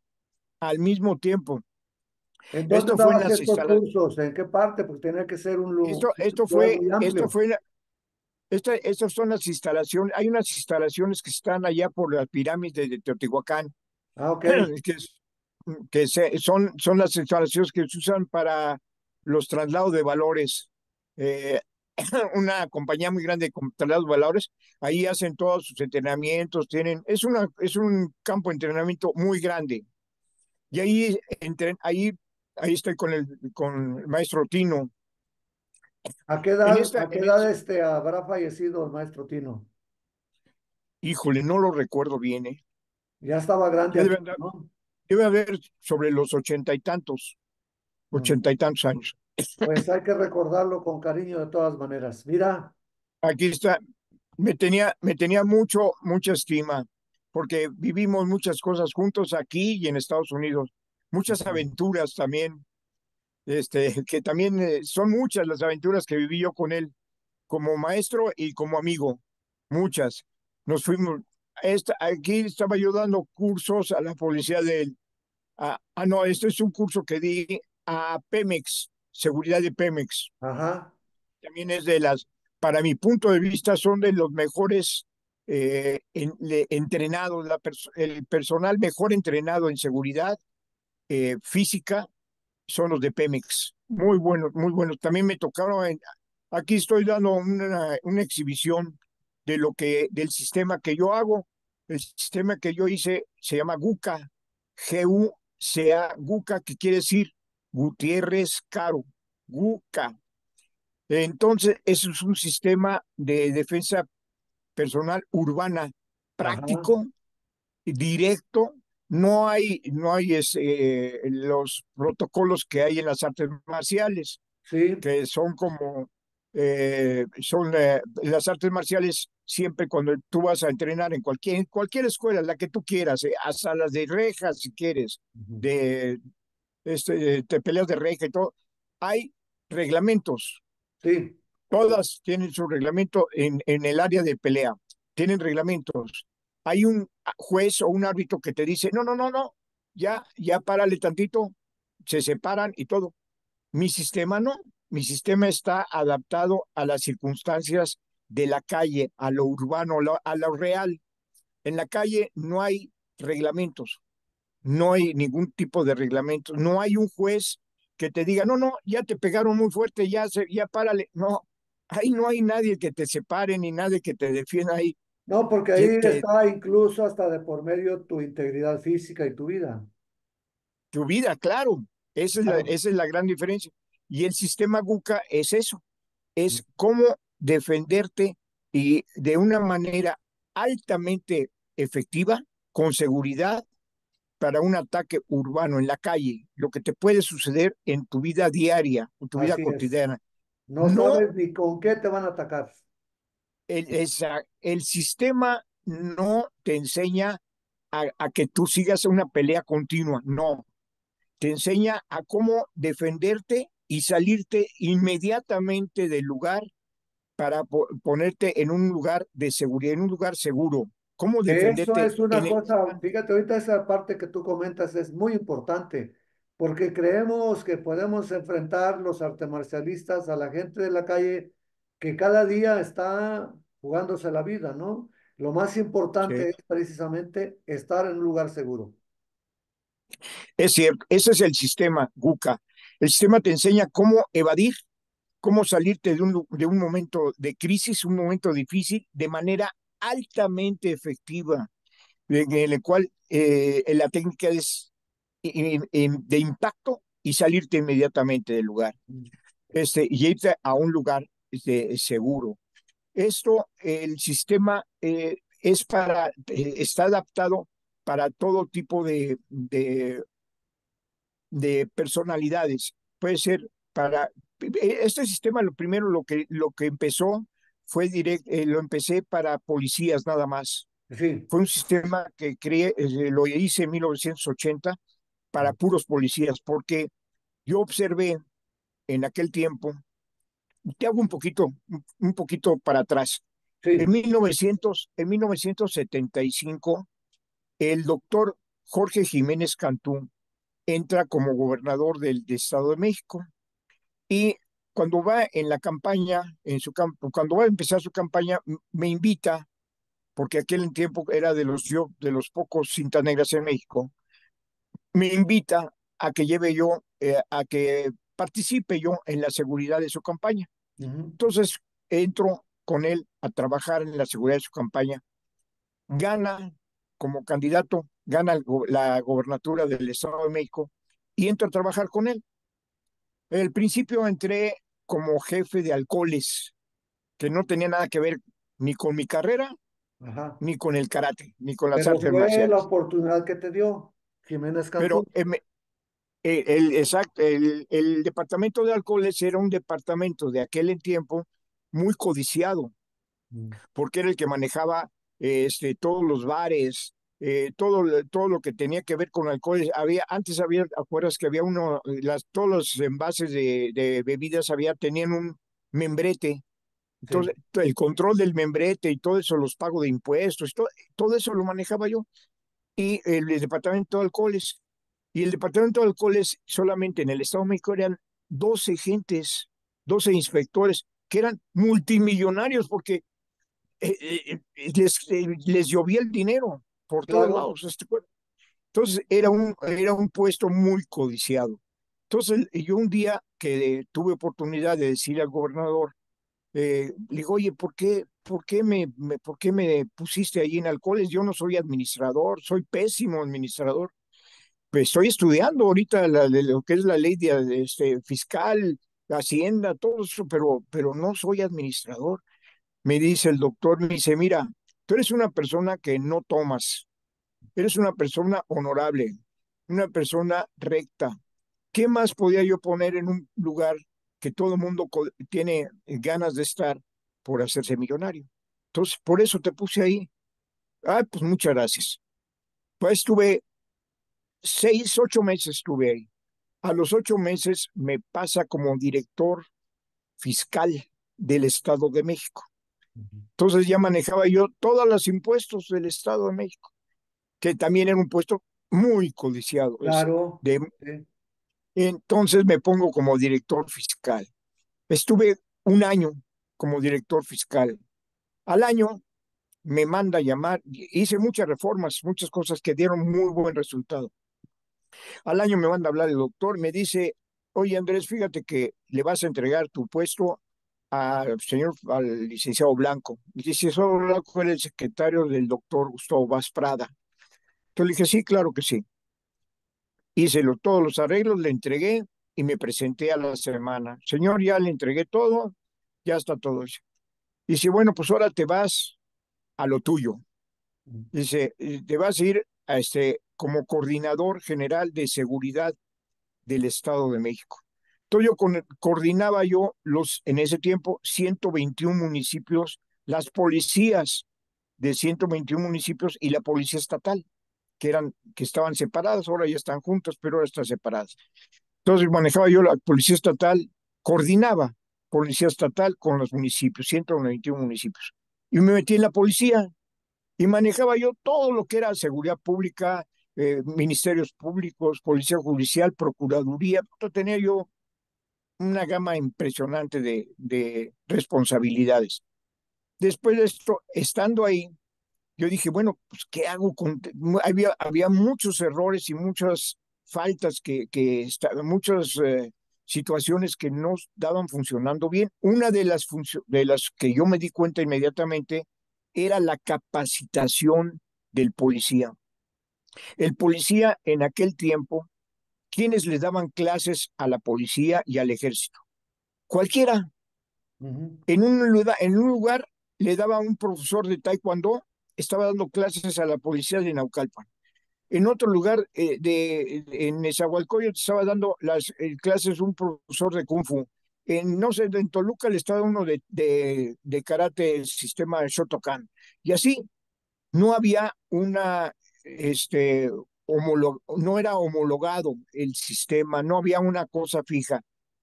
al mismo tiempo. ¿En esto fue en las estos ¿En qué parte? Porque tenía que ser un lugar. Esto, esto fue, esto fue, esta, estas son las instalaciones, hay unas instalaciones que están allá por las pirámides de Teotihuacán. Ah, ok. Que es, que se, son, son las instalaciones que se usan para los traslados de valores. Eh, una compañía muy grande con traslados de valores, ahí hacen todos sus entrenamientos, tienen, es, una, es un campo de entrenamiento muy grande. Y ahí, ahí, ahí estoy con el, con maestro Tino. ¿A qué edad, este, habrá fallecido el maestro Tino? Híjole, no lo recuerdo bien, ¿eh? Ya estaba grande. ¿no? a ver sobre los ochenta y tantos, mm. ochenta y tantos años. Pues hay que recordarlo con cariño de todas maneras. Mira. Aquí está. Me tenía, me tenía mucho, mucha estima, porque vivimos muchas cosas juntos aquí y en Estados Unidos, muchas aventuras también, este, que también eh, son muchas las aventuras que viví yo con él, como maestro y como amigo, muchas. Nos fuimos, aquí estaba yo dando cursos a la policía del... Ah, ah, no, este es un curso que di a Pemex, seguridad de Pemex. Ajá. También es de las, para mi punto de vista, son de los mejores eh, entrenados, el personal mejor entrenado en seguridad eh, física son los de Pemex. Muy buenos, muy buenos. También me tocaron, aquí estoy dando una exhibición de lo que, del sistema que yo hago. El sistema que yo hice se llama GUCA, G-U-C-A, GUCA, que quiere decir Gutiérrez Caro, GUCA. Entonces, eso es un sistema de defensa personal urbana práctico, directo. No hay, no hay este, los protocolos que hay en las artes marciales, que son como, eh, son eh, las artes marciales siempre cuando tú vas a entrenar en cualquier, cualquier escuela, la que tú quieras, eh, hasta las de rejas si quieres, de, este, de, peleas de reja y todo, hay reglamentos. Sí. Todas tienen su reglamento en, en el área de pelea, tienen reglamentos. Hay un ah, juez o un árbitro que te dice, no, no, no, no, ya, ya párale tantito, se separan y todo. Mi sistema no, mi sistema está adaptado a las circunstancias de la calle a lo urbano, a lo real. En la calle no hay reglamentos, no hay ningún tipo de reglamento, no hay un juez que te diga, no, no, ya te pegaron muy fuerte, ya, ya párale. No, ahí no hay nadie que te separe ni nadie que te defienda ahí. No, porque ahí está incluso hasta de por medio tu integridad física y tu vida. Tu vida, claro. Esa es, La, esa es la gran diferencia. Y el sistema GUCA es eso. Es mm. cómo defenderte y de una manera altamente efectiva, con seguridad, para un ataque urbano en la calle, lo que te puede suceder en tu vida diaria, en tu vida cotidiana. No, sabes ni con qué te van a atacar. El, sistema no te enseña a que tú sigas una pelea continua, no. Te enseña a cómo defenderte y salirte inmediatamente del lugar para ponerte en un lugar de seguridad, en un lugar seguro. ¿Cómo defenderte? Eso es una cosa, fíjate, ahorita esa parte que tú comentas es muy importante, porque creemos que podemos enfrentar los artemarcialistas a la gente de la calle que cada día está jugándose la vida, ¿no? Lo más importante es precisamente estar en un lugar seguro. Es cierto, ese es el sistema, Guca. El sistema te enseña cómo evadir cómo salirte de un, de un momento de crisis, un momento difícil, de manera altamente efectiva, en el cual eh, la técnica es de impacto y salirte inmediatamente del lugar mm. este, y irte a un lugar seguro. Esto, el sistema eh, es para, eh, está adaptado para todo tipo de, de personalidades. Puede ser para este sistema lo primero lo que, lo que empezó fue directo, eh, lo empecé para policías nada más. Fue un sistema que creé, eh, lo hice en 1980 para puros policías, porque yo observé en aquel tiempo, te hago un poquito, un poquito para atrás. En, 1900, en 1975, el doctor Jorge Jiménez Cantú entra como gobernador del Estado de México. Y cuando va en la campaña, en su cuando va a empezar su campaña, me invita, porque aquel en tiempo era de los de los pocos cintas negras en México, me invita a que lleve yo, eh, a que participe yo en la seguridad de su campaña. Entonces entro con él a trabajar en la seguridad de su campaña. Gana como candidato, gana la gobernatura del Estado de México y entro a trabajar con él. El principio entré como jefe de alcoholes, que no tenía nada que ver ni con mi carrera, ni con el karate, ni con las Pero artes fue la oportunidad que te dio Jiménez Pero eh, eh, el, exacto, el, el, departamento de alcoholes era un departamento de aquel tiempo muy codiciado, mm. porque era el que manejaba este, todos los bares, eh, todo, todo lo que tenía que ver con alcoholes. Había, antes había, acuerdas que había uno, las, todos los envases de, bebidas había, tenían un membrete. Entonces, el control del membrete y todo eso, los pagos de impuestos, todo, eso lo manejaba yo. Y el, Departamento de Alcoholes. Y el Departamento de Alcoholes, solamente en el Estado de México, eran 12 gentes, 12 inspectores, que eran multimillonarios porque eh, eh, les, les llovía el dinero por todos lados. Este Entonces era un, era un puesto muy codiciado. Entonces yo un día que tuve oportunidad de decir al gobernador, eh, le digo, oye, ¿por qué, por, qué me, ¿por qué me pusiste allí en alcoholes? Yo no soy administrador, soy pésimo administrador. Pues estoy estudiando ahorita lo que es la ley de, este, fiscal, Hacienda, todo eso, pero, pero no soy administrador. Me dice el doctor, me dice, mira, Tú eres una persona que no tomas, eres una persona honorable, una persona recta. ¿Qué más podía yo poner en un lugar que todo el mundo tiene ganas de estar por hacerse millonario? Entonces, por eso te puse ahí. Ah, pues muchas gracias. Pues estuve seis, ocho meses estuve ahí. A los ocho meses me pasa como director fiscal del Estado de México. Entonces ya manejaba yo todos los impuestos del Estado de México, que también era un puesto muy codiciado. Entonces me pongo como director fiscal. Estuve un año como director fiscal. Al año me manda llamar, hice muchas reformas, muchas cosas que dieron muy buen resultado. Al año me manda a hablar el doctor, me dice, oye Andrés, fíjate que le vas a entregar tu puesto al señor, al licenciado Blanco. El licenciado Blanco fue el secretario del doctor Gustavo Vaz Prada. Yo le dije, sí, claro que sí. Hice todos los arreglos, le entregué y me presenté a la semana. Señor, ya le entregué todo, ya está todo Dice, bueno, pues ahora te vas a lo tuyo. Mm. Dice, te vas a ir a este, como coordinador general de seguridad del Estado de México. Entonces yo coordinaba yo los, en ese tiempo, 121 municipios, las policías de 121 municipios y la policía estatal, que eran, que estaban separadas, ahora ya están juntas, pero ahora están separadas. Entonces manejaba yo la policía estatal, coordinaba policía estatal con los municipios, 121 municipios. Y me metí en la policía y manejaba yo todo lo que era seguridad pública, eh, ministerios públicos, policía judicial, procuraduría, tenía yo una gama impresionante de, responsabilidades. Después de esto, estando ahí, yo dije, bueno, pues ¿qué hago? había, había muchos errores y muchas faltas que, muchas eh, situaciones que no estaban funcionando bien. Una de las, de las que yo me di cuenta inmediatamente era la capacitación del policía. El policía en aquel tiempo ¿Quiénes les daban clases a la policía y al ejército? Cualquiera. en, un lugar, en un lugar le daba un profesor de taekwondo, estaba dando clases a la policía de Naucalpan. En otro lugar, eh, de, en Nezahualcóyotl, estaba dando las eh, clases un profesor de Kung Fu. En, no sé, en Toluca le estaba uno de, de, de karate, el sistema de Shotokan. Y así, no había una, este, no era homologado el sistema, no había una cosa fija.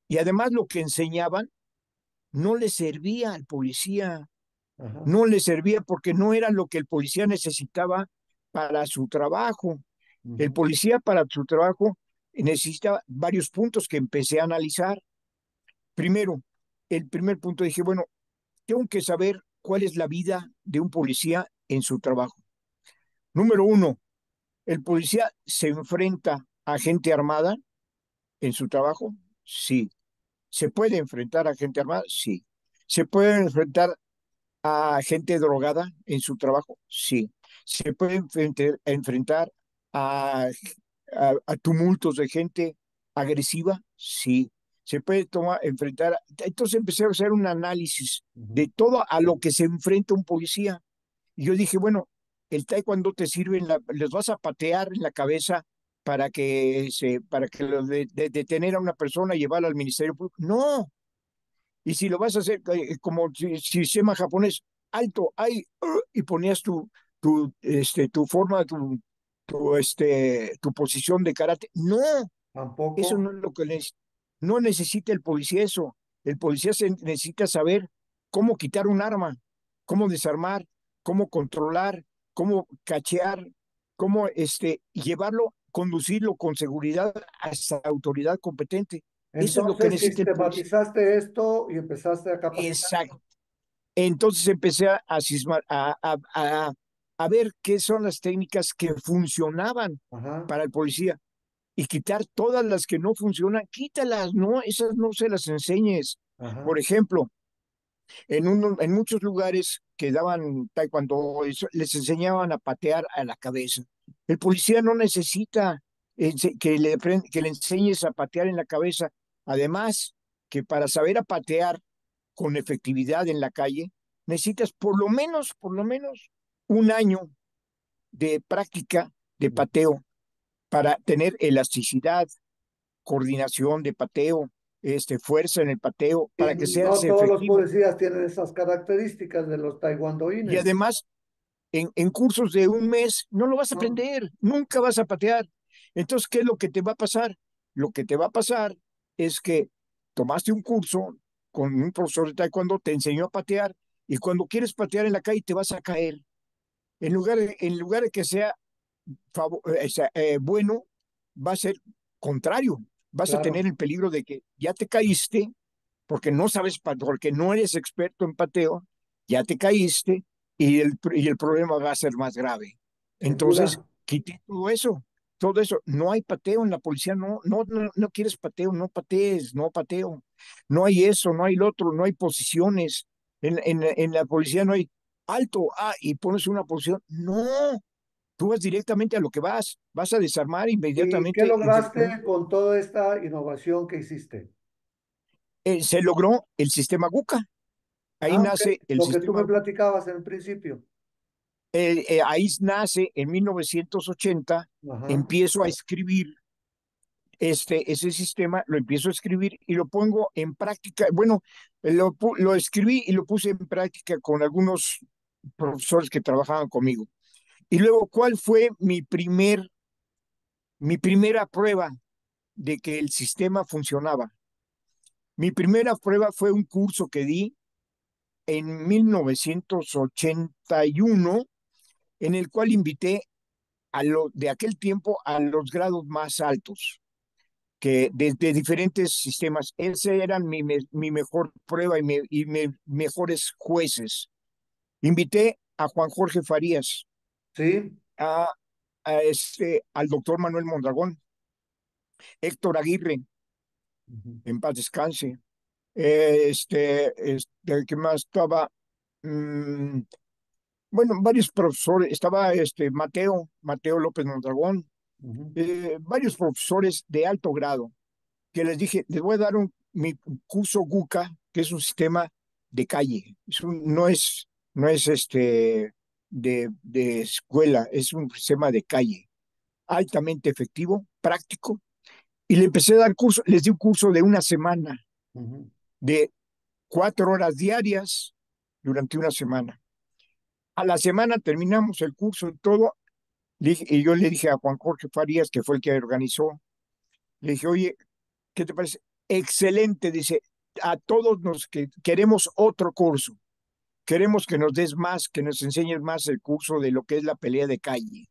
Y además lo que enseñaban no le servía al policía, no le servía porque no era lo que el policía necesitaba para su trabajo. El policía para su trabajo necesita varios puntos que empecé a analizar. Primero, el primer punto dije, bueno, tengo que saber cuál es la vida de un policía en su trabajo. Número uno, ¿El policía se enfrenta a gente armada en su trabajo? Sí. ¿Se puede enfrentar a gente armada? Sí. ¿Se puede enfrentar a gente drogada en su trabajo? Sí. ¿Se puede enfrentar a, tumultos de gente agresiva? Sí. ¿Se puede tomar, enfrentar? Entonces empecé a hacer un análisis de todo a lo que se enfrenta un policía. Y yo dije, bueno, el taekwondo te sirve, les vas a patear en la cabeza para que se, para que detener a una persona y llevarla al ministerio público. No. Y si lo vas a hacer eh, como si, sistema japonés, alto, ahí, uh, y ponías tu, tu, este, tu forma, tu, tu, este, tu posición de karate. No. Eso no es lo que no necesita el policía eso. El policía se necesita saber cómo quitar un arma, cómo desarmar, cómo controlar, cómo cachear, cómo este, llevarlo, conducirlo con seguridad hasta la autoridad competente. Eso es lo que sistematizaste esto y empezaste a Exacto. Entonces empecé a, a, ver qué son las técnicas que funcionaban para el policía y quitar todas las que no funcionan, quítalas, no, esas no se las enseñes. Por ejemplo, en, en muchos lugares que daban taekwondo, les enseñaban a patear a la cabeza. El policía no necesita que le, que le enseñes a patear en la cabeza. Además, que para saber a patear con efectividad en la calle, necesitas por lo menos, por lo menos un año de práctica de pateo para tener elasticidad, coordinación de pateo, este, fuerza en el pateo para que sea efectivo. todos los policías tienen esas características de los taekwondoines. Y además, en, en, cursos de un mes no lo vas a aprender, nunca vas a patear. Entonces, ¿qué es lo que te va a pasar? Lo que te va a pasar es que tomaste un curso con un profesor de taekwondo, te enseñó a patear y cuando quieres patear en la calle te vas a caer. En lugar de, en lugar que sea, eh, eh, bueno, va a ser contrario, vas a tener el peligro de que ya te caíste porque no sabes, porque no eres experto en pateo, ya te caíste y el, y el problema va a ser más grave. Entonces, quité todo eso, todo eso. No hay pateo en la policía, no, no, no, no quieres pateo, no patees, no pateo. No hay eso, no hay lo otro, no hay posiciones. En, en, en la policía no hay alto, ah, y pones una posición. No, tú vas directamente a lo que vas, vas a desarmar inmediatamente. ¿Y ¿Qué lograste con toda esta innovación que hiciste? Eh, se logró el sistema GUCA. Ahí ah, nace el sistema. Lo que tú me platicabas en el principio. Eh, eh, ahí nace en 1980, empiezo a escribir este, ese sistema, lo empiezo a escribir y lo pongo en práctica. Bueno, lo, lo escribí y lo puse en práctica con algunos profesores que trabajaban conmigo. Y luego, ¿cuál fue mi primer, mi primera prueba de que el sistema funcionaba? Mi primera prueba fue un curso que di en 1981, en el cual invité a lo, de aquel tiempo a los grados más altos, que desde de diferentes sistemas. Ese eran mi, mejor prueba y, mejores jueces. Invité a Juan Jorge Farías, Sí, a, este, al doctor Manuel Mondragón, Héctor Aguirre, en paz descanse. Eh, este, este, que más estaba, mm, bueno, varios profesores, estaba este Mateo, Mateo López Mondragón, eh, varios profesores de alto grado, que les dije, les voy a dar un, mi curso GUCA, que es un sistema de calle, no es, no es este de, escuela, es un sistema de calle, altamente efectivo, práctico, y le empecé a dar curso, les di un curso de una semana, de cuatro horas diarias durante una semana. A la semana terminamos el curso y todo, y yo le dije a Juan Jorge Farías, que fue el que organizó, le dije, oye, ¿qué te parece? Excelente, dice, a todos nos que queremos otro curso queremos que nos des más, que nos enseñes más el curso de lo que es la pelea de calle,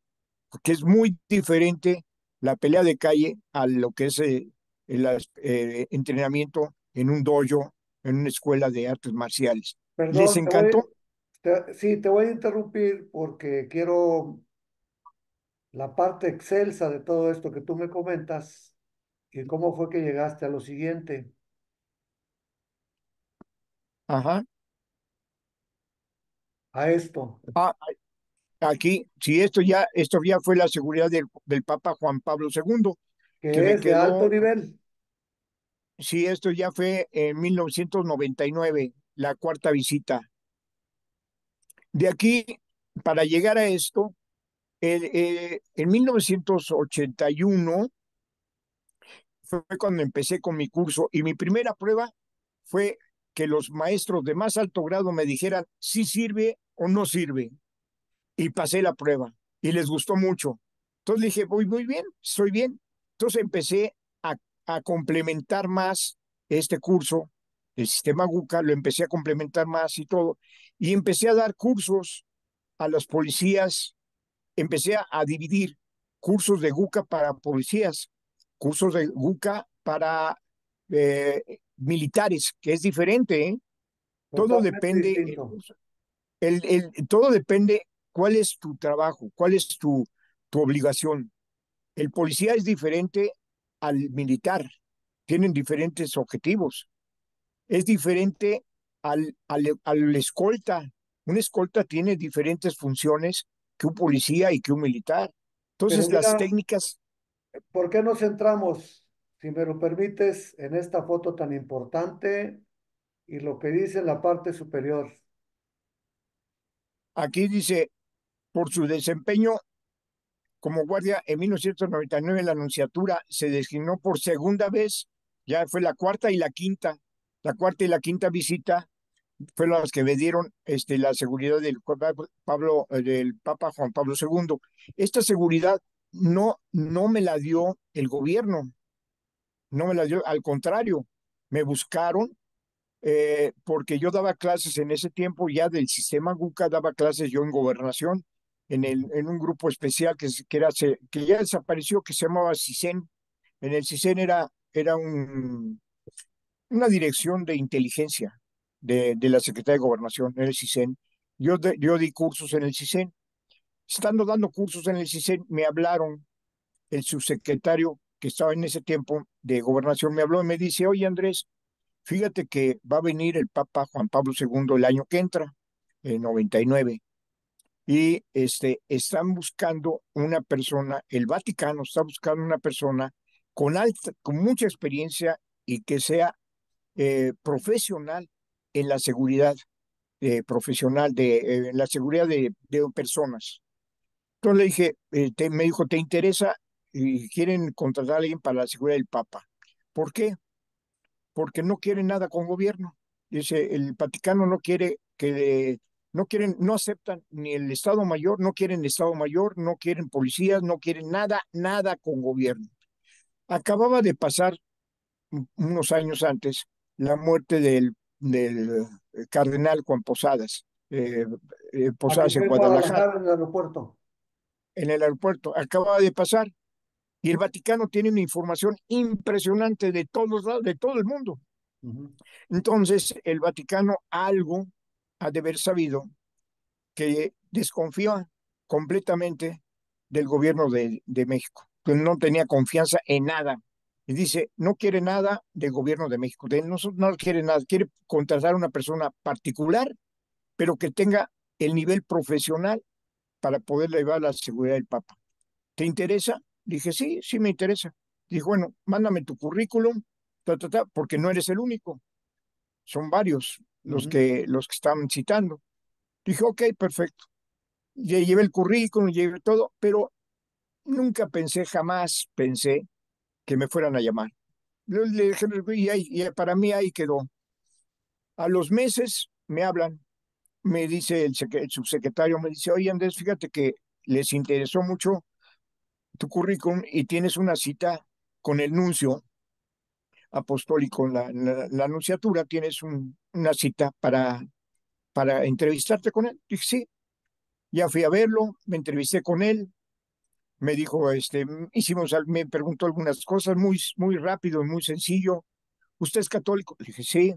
porque es muy diferente la pelea de calle a lo que es eh, el eh, entrenamiento en un dojo, en una escuela de artes marciales. ¿Les encantó? sí, te voy a interrumpir porque quiero la parte excelsa de todo esto que tú me comentas y cómo fue que llegaste a lo siguiente. Ajá a esto. Ah, aquí, sí, esto ya, esto ya fue la seguridad del, Papa Juan Pablo II. Que, es de alto nivel. Sí, esto ya fue en 1999, la cuarta visita. De aquí, para llegar a esto, eh, en 1981 fue cuando empecé con mi curso y mi primera prueba fue que los maestros de más alto grado me dijeran si sirve o no sirve. Y pasé la prueba y les gustó mucho. Entonces dije, voy muy bien, estoy bien. Entonces empecé a, complementar más este curso el sistema GUCA, lo empecé a complementar más y todo, y empecé a dar cursos a las policías, empecé a, dividir cursos de GUCA para policías, cursos de GUCA para eh, militares, que es diferente, ¿eh? todo depende todo depende cuál es tu trabajo, cuál es tu, obligación. El policía es diferente al militar, tienen diferentes objetivos. Es diferente al, al, al escolta. Un escolta tiene diferentes funciones que un policía y que un militar. Entonces las técnicas... ¿Por qué nos centramos, si me lo permites, en esta foto tan importante y lo que dice la parte superior? Aquí dice, por su desempeño como guardia en 1999 la anunciatura se designó por segunda vez, ya fue la cuarta y la quinta, la cuarta y la quinta visita fueron las que me dieron este, la seguridad del, Pablo, eh, del Papa Juan Pablo II. Esta seguridad no, no me la dio el gobierno, no me la dio, al contrario, me buscaron eh, porque yo daba clases en ese tiempo ya del sistema GUCA, daba clases yo en gobernación, en, el, en un grupo especial que, que, era, que ya desapareció, que se llamaba CISEN. En el CISEN era, era un, una dirección de inteligencia de, de la Secretaría de Gobernación, en el CISEN. Yo, yo di cursos en el CISEN. Estando dando cursos en el CISEN, me hablaron el subsecretario que estaba en ese tiempo de gobernación, me habló y me dice, oye Andrés, Fíjate que va a venir el Papa Juan Pablo II el año que entra, en 99, y este, están buscando una persona, el Vaticano está buscando una persona con, alta, con mucha experiencia y que sea eh, profesional en la seguridad eh, profesional, de, en eh, la seguridad de, personas. Entonces le dije, me dijo, ¿te interesa? Y quieren contratar a alguien para la seguridad del Papa. ¿Por qué? porque no quieren nada con gobierno. Dice, el Vaticano no quiere que no quieren, no aceptan ni el Estado Mayor, no quieren Estado Mayor, no quieren policías, no quieren nada, nada con gobierno. Acababa de pasar unos años antes la muerte del, eh, cardenal Juan Posadas, eh, eh, Posadas en Guadalajara. En el aeropuerto. En el aeropuerto. Acababa de pasar y el Vaticano tiene una información impresionante de todos lados, de todo el mundo. Entonces, el Vaticano algo ha de haber sabido que desconfía completamente del gobierno de, México. Que no tenía confianza en nada. Y dice, no quiere nada del gobierno de México. no, no quiere nada. Quiere contratar a una persona particular, pero que tenga el nivel profesional para poder llevar la seguridad del Papa. ¿Te interesa? Dije, sí, sí me interesa. Dijo, bueno, mándame tu currículum, porque no eres el único. Son varios los, que, los que están citando. Dije, ok, perfecto. llevé el currículum, llevé todo, pero nunca pensé, jamás pensé que me fueran a llamar. y, para mí ahí quedó. A los meses me hablan, me dice el subsecretario, me dice, oye Andrés, fíjate que les interesó mucho tu currículum y tienes una cita con el nuncio apostólico, en la, la nunciatura, tienes una cita para, para entrevistarte con él. Dije, sí, ya fui a verlo, me entrevisté con él, me dijo, este, hicimos, me preguntó algunas cosas muy, muy rápido, muy sencillo. ¿Usted es católico? Le dije, sí.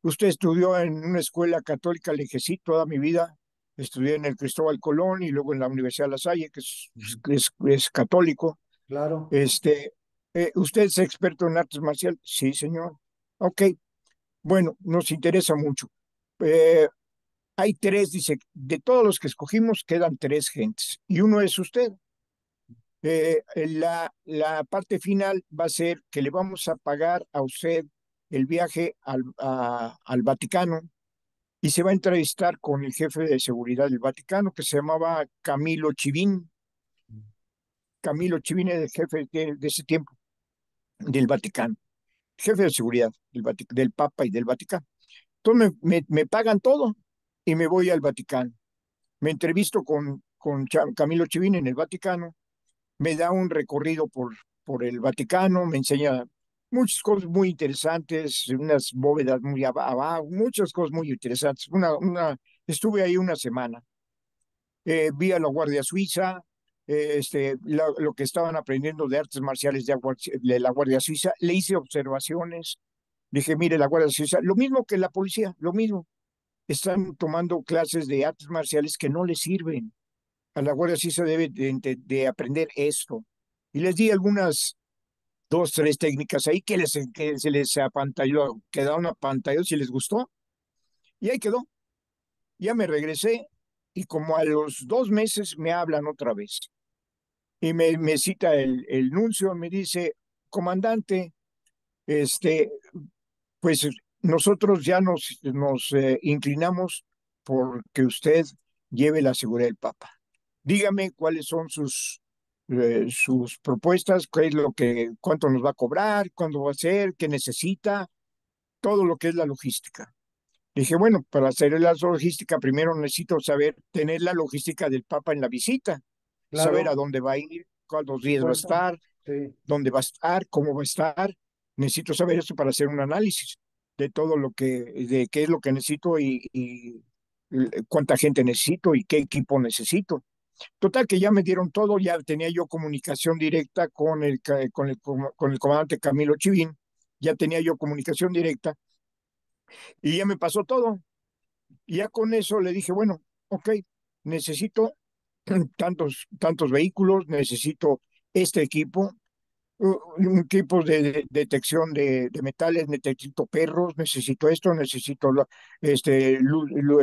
¿Usted estudió en una escuela católica? Le dije, sí, toda mi vida estudié en el Cristóbal Colón y luego en la Universidad de La Salle, que es, católico. Claro. Este, eh, ¿Usted es experto en artes marciales? Sí, señor. Ok. Bueno, nos interesa mucho. Eh, hay tres, dice, de todos los que escogimos quedan tres gentes y uno es usted. Eh, la, la parte final va a ser que le vamos a pagar a usted el viaje al, al Vaticano y se va a entrevistar con el jefe de seguridad del Vaticano, que se llamaba Camilo Chivín. Mm. Camilo Chivín es el jefe de, ese tiempo del Vaticano, jefe de seguridad del, Papa y del Vaticano. Entonces me, pagan todo y me voy al Vaticano. Me entrevisto con, con Camilo Chivín en el Vaticano, me da un recorrido por, por el Vaticano, me enseña muchas cosas muy interesantes, unas bóvedas muy abajo, muchas cosas muy interesantes. Una, estuve ahí una semana. Eh, vi a la Guardia Suiza, eh, este, lo que estaban aprendiendo de artes marciales de, la Guardia Suiza, le hice observaciones. Dije, mire, la Guardia Suiza, lo mismo que la policía, lo mismo. Están tomando clases de artes marciales que no les sirven. A la Guardia Suiza debe de aprender esto. Y les di algunas dos, tres técnicas ahí que, les, se les apantalló, quedaron apantallados si les gustó. Y ahí quedó. Ya me regresé y como a los dos meses me hablan otra vez. Y me, me cita el, el nuncio, me dice, comandante, este, pues nosotros ya nos, nos eh, inclinamos porque usted lleve la seguridad del Papa. Dígame cuáles son sus eh, sus propuestas, qué es lo que, cuánto nos va a cobrar, cuándo va a ser, qué necesita, todo lo que es la logística. Dije, bueno, para hacer la logística primero necesito saber tener la logística del Papa en la visita, saber a dónde va a ir, cuántos días va a estar, dónde va a estar, cómo va a estar. Necesito saber eso para hacer un análisis de todo lo que, de qué es lo que necesito y eh, cuánta gente necesito y qué equipo necesito. Total que ya me dieron todo, ya tenía yo comunicación directa con el, con el, comandante Camilo Chivín, ya tenía yo comunicación directa y ya me pasó todo. ya con eso le dije, bueno, ok, necesito tantos, tantos vehículos, necesito este equipo, un tipo de, detección de, metales, necesito perros, necesito esto, necesito este,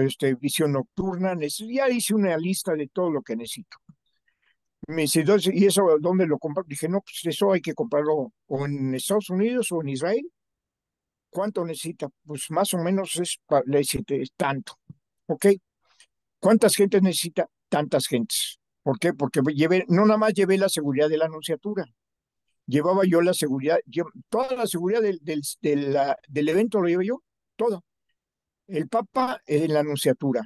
este, visión nocturna, ya hice una lista de todo lo que necesito. ¿y eso dónde lo compro? Dije, no, pues eso hay que comprarlo o en Estados Unidos o en Israel. ¿Cuánto necesita? Pues más o menos es, tanto. ¿Cuántas gentes necesita? Tantas gentes. ¿Por qué? Porque no nada más llevé la seguridad de la anunciatura, llevaba yo la seguridad, toda la seguridad del, evento lo llevaba yo, todo. El Papa en la Anunciatura.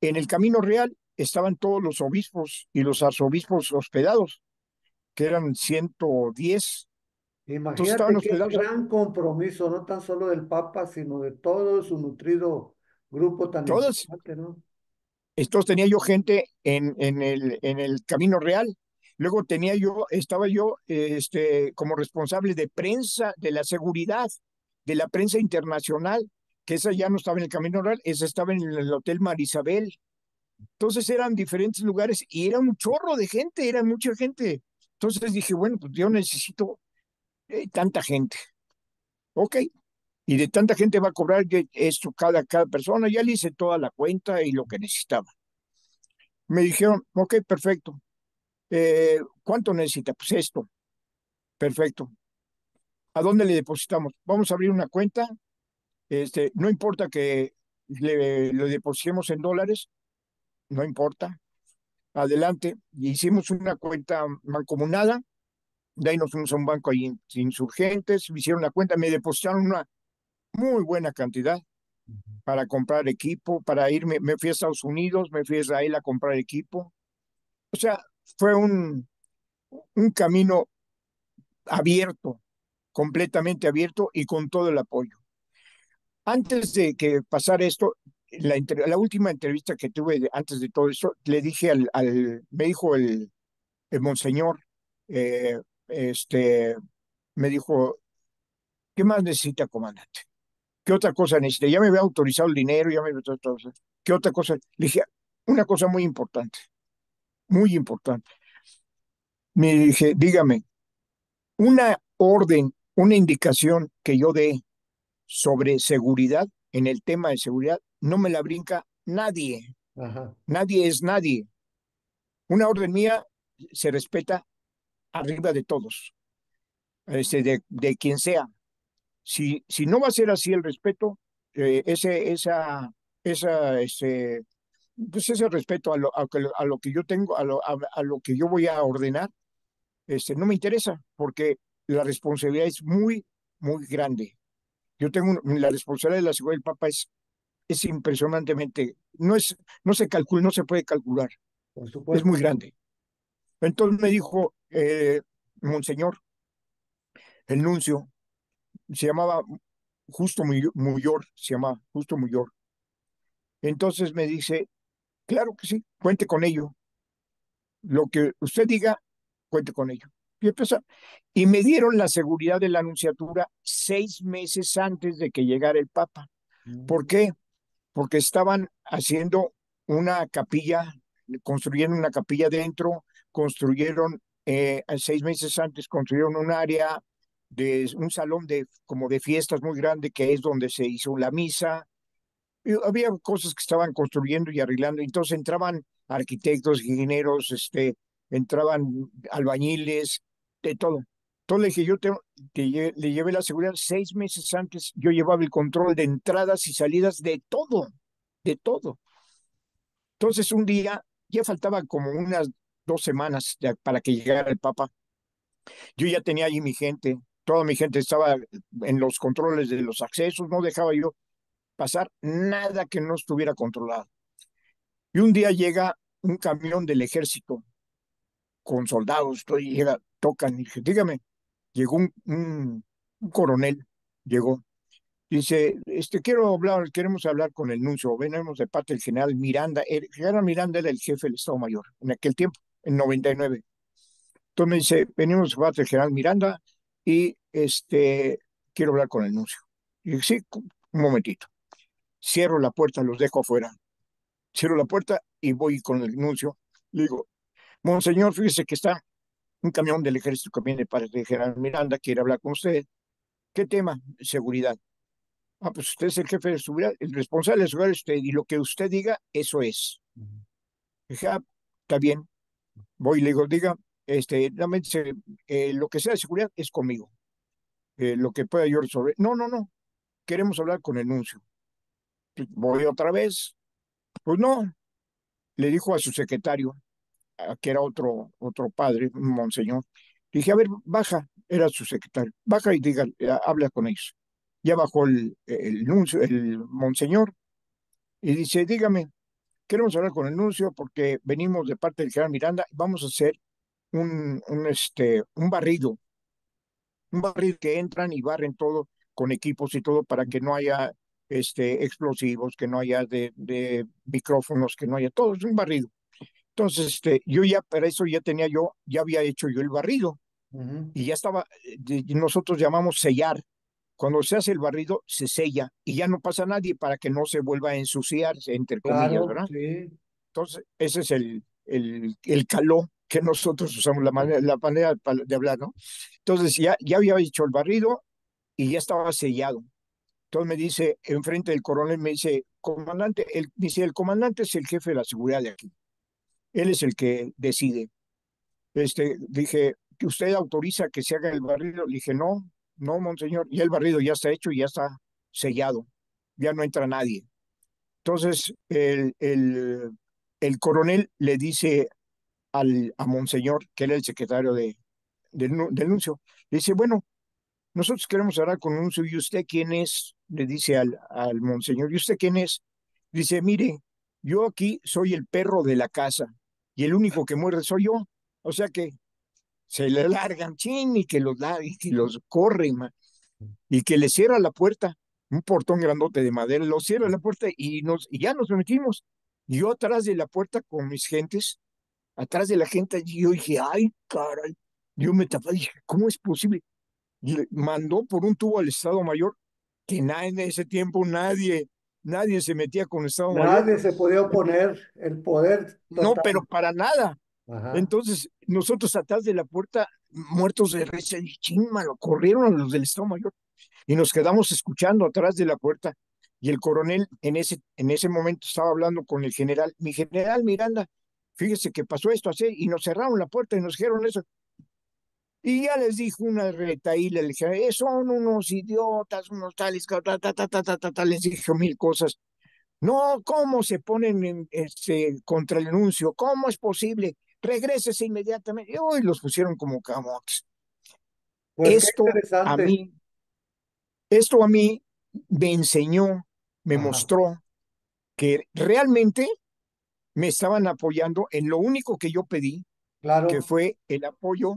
En el Camino Real estaban todos los obispos y los arzobispos hospedados, que eran 110. Imagínate qué gran compromiso, no tan solo del Papa, sino de todo su nutrido grupo tan Todos. ¿no? Entonces tenía yo gente en, en, el, en el Camino Real, Luego tenía yo, estaba yo este, como responsable de prensa, de la seguridad, de la prensa internacional, que esa ya no estaba en el Camino Real, esa estaba en el Hotel Marisabel. Entonces eran diferentes lugares y era un chorro de gente, era mucha gente. Entonces dije, bueno, pues yo necesito eh, tanta gente. Ok, y de tanta gente va a cobrar esto cada, cada persona. Ya le hice toda la cuenta y lo que necesitaba. Me dijeron, ok, perfecto. Eh, ¿Cuánto necesita? Pues esto. Perfecto. ¿A dónde le depositamos? Vamos a abrir una cuenta. Este, no importa que le, lo depositemos en dólares, no importa. Adelante. Hicimos una cuenta mancomunada. De ahí nos fuimos a un banco ahí insurgentes, me hicieron la cuenta, me depositaron una muy buena cantidad para comprar equipo, para irme, me fui a Estados Unidos, me fui a Israel a comprar equipo. O sea, fue un, un camino abierto, completamente abierto y con todo el apoyo. Antes de que pasara esto, la, la última entrevista que tuve antes de todo eso, le dije al, al me dijo el, el monseñor, eh, este, me dijo, ¿qué más necesita, comandante? ¿Qué otra cosa necesita? Ya me había autorizado el dinero, ya me había... ¿Qué otra cosa? Le dije, una cosa muy importante muy importante. Me dije, dígame, una orden, una indicación que yo dé sobre seguridad, en el tema de seguridad, no me la brinca nadie. Nadie es nadie. Una orden mía se respeta arriba de todos, este, de, de quien sea. Si, si no va a ser así el respeto, eh, ese, esa, esa este, pues ese respeto a lo, a, lo que yo tengo, a lo, a, lo que yo voy a ordenar, este, no me interesa, porque la responsabilidad es muy, muy grande. Yo tengo la responsabilidad de la seguridad del Papa es, es impresionantemente, no es, no se calcula, no se puede calcular. Es muy grande. Entonces me dijo, eh, Monseñor, el nuncio, se llamaba Justo Muyor, se llama Justo Muyor. Entonces me dice, Claro que sí, cuente con ello. Lo que usted diga, cuente con ello. Y Y me dieron la seguridad de la anunciatura seis meses antes de que llegara el Papa. Mm. ¿Por qué? Porque estaban haciendo una capilla, construyeron una capilla dentro, construyeron, eh, seis meses antes construyeron un área de un salón de como de fiestas muy grande que es donde se hizo la misa, había cosas que estaban construyendo y arreglando, entonces entraban arquitectos, ingenieros, este, entraban albañiles, de todo. Entonces le dije, yo te, le llevé la seguridad seis meses antes, yo llevaba el control de entradas y salidas de todo, de todo. Entonces un día, ya faltaba como unas dos semanas para que llegara el Papa, yo ya tenía allí mi gente, toda mi gente estaba en los controles de los accesos, no dejaba yo pasar nada que no estuviera controlado. Y un día llega un camión del ejército con soldados, estoy, llega, tocan y dije, dígame, llegó un, coronel, llegó, dice, este, quiero hablar, queremos hablar con el nuncio, venimos de parte del general Miranda, el general Miranda era el jefe del Estado Mayor en aquel tiempo, en 99. Entonces me dice, venimos de parte del general Miranda y este, quiero hablar con el nuncio. Y dije, sí, un momentito cierro la puerta, los dejo afuera. Cierro la puerta y voy con el anuncio. Le digo, Monseñor, fíjese que está un camión del ejército que viene para el general Miranda, quiere hablar con usted. ¿Qué tema? Seguridad. Ah, pues usted es el jefe de seguridad, el responsable de seguridad es usted, y lo que usted diga, eso es. Dije, ah, está bien. Voy y le digo, diga, este, eh, lo que sea de seguridad es conmigo. Eh, lo que pueda yo resolver. No, no, no. Queremos hablar con el anuncio voy otra vez. Pues no, le dijo a su secretario, que era otro, otro padre, monseñor, dije, a ver, baja, era su secretario, baja y diga, eh, habla con ellos. Ya bajó el, el, el, monseñor y dice, dígame, queremos hablar con el nuncio porque venimos de parte del general Miranda vamos a hacer un, un, este, un barrido, un barrido que entran y barren todo con equipos y todo para que no haya este, explosivos, que no haya de, micrófonos, que no haya, todo es un barrido. Entonces, este, yo ya para eso ya tenía yo, ya había hecho yo el barrido y ya estaba, eh, nosotros llamamos sellar. Cuando se hace el barrido, se sella y ya no pasa nadie para que no se vuelva a ensuciar, entre comillas, ¿verdad? Entonces, ese es el, el, el caló que nosotros usamos, la manera, la de hablar, ¿no? Entonces, ya, ya había hecho el barrido y ya estaba sellado. Entonces me dice, enfrente del coronel, me dice, comandante, el, dice, el comandante es el jefe de la seguridad de aquí. Él es el que decide. Este, dije, ¿usted autoriza que se haga el barrido? Le dije, no, no, monseñor. Y el barrido ya está hecho y ya está sellado. Ya no entra nadie. Entonces, el, el, el coronel le dice al, a Monseñor, que era el secretario de, del, nuncio, le dice, bueno, nosotros queremos hablar con un nuncio y usted quién es le dice al, al monseñor, ¿y usted quién es? Dice, mire, yo aquí soy el perro de la casa y el único que muere soy yo. O sea que se le largan, chin, y que los, y que los corre, y que le cierra la puerta, un portón grandote de madera, lo cierra la puerta y, nos, y ya nos metimos. Yo atrás de la puerta con mis gentes, atrás de la gente, yo dije, ay, caray, yo me tapé, dije, ¿cómo es posible? Le mandó por un tubo al Estado Mayor que en ese tiempo nadie, nadie se metía con el Estado Mayor. Nadie se podía oponer el poder. No, pero para nada. Entonces, nosotros atrás de la puerta, muertos de risa, y chimba, lo corrieron los del Estado Mayor. Y nos quedamos escuchando atrás de la puerta. Y el coronel en ese, en ese momento estaba hablando con el general. Mi general Miranda, fíjese que pasó esto así, y nos cerraron la puerta y nos dijeron eso. Y ya les dijo una reta y le dije, eh, son unos idiotas, unos tales, ta, les dije mil cosas. No, ¿cómo se ponen en, este, contra el anuncio? ¿Cómo es posible? Regrésese inmediatamente. Y hoy los pusieron como camox. Pues, esto a mí, esto a mí me enseñó, me mostró que realmente me estaban apoyando en lo único que yo pedí, claro. que fue el apoyo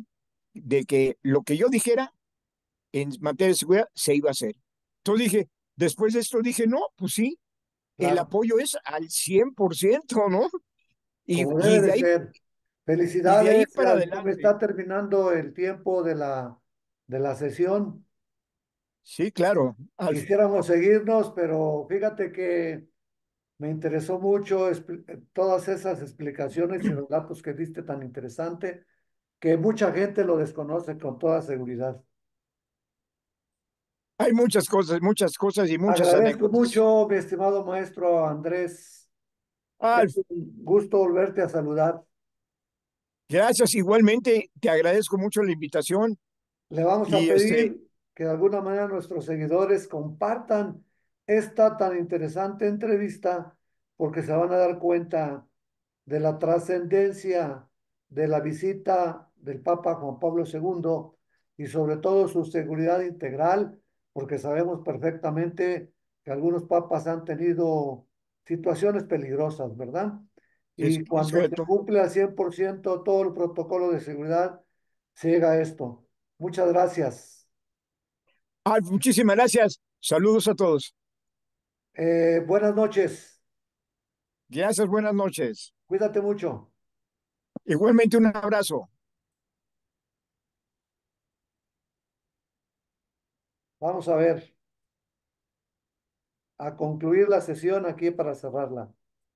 de que lo que yo dijera en materia de seguridad se iba a hacer. Entonces dije, después de esto dije, no, pues sí, el apoyo es al 100%, ¿no? Y, y ahí, Felicidades, y ahí para está terminando el tiempo de la, de la sesión. Sí, claro. Quisiéramos seguirnos, pero fíjate que me interesó mucho todas esas explicaciones y los datos que diste tan interesante mucha gente lo desconoce con toda seguridad. Hay muchas cosas, muchas cosas y muchas Agradezco mucho, mi estimado maestro Andrés. es un gusto volverte a saludar. Gracias, igualmente, te agradezco mucho la invitación. Le vamos a este, pedir que de alguna manera nuestros seguidores compartan esta tan interesante entrevista porque se van a dar cuenta de la trascendencia de la visita del Papa Juan Pablo II y sobre todo su seguridad integral, porque sabemos perfectamente que algunos papas han tenido situaciones peligrosas, ¿verdad? Y cuando se este cumple al 100% todo el protocolo de seguridad, se llega a esto. Muchas gracias. muchísimas gracias. Saludos a todos. Eh, buenas noches. Gracias, buenas noches. Cuídate mucho. Igualmente un abrazo. Vamos a ver. A concluir la sesión aquí para cerrarla.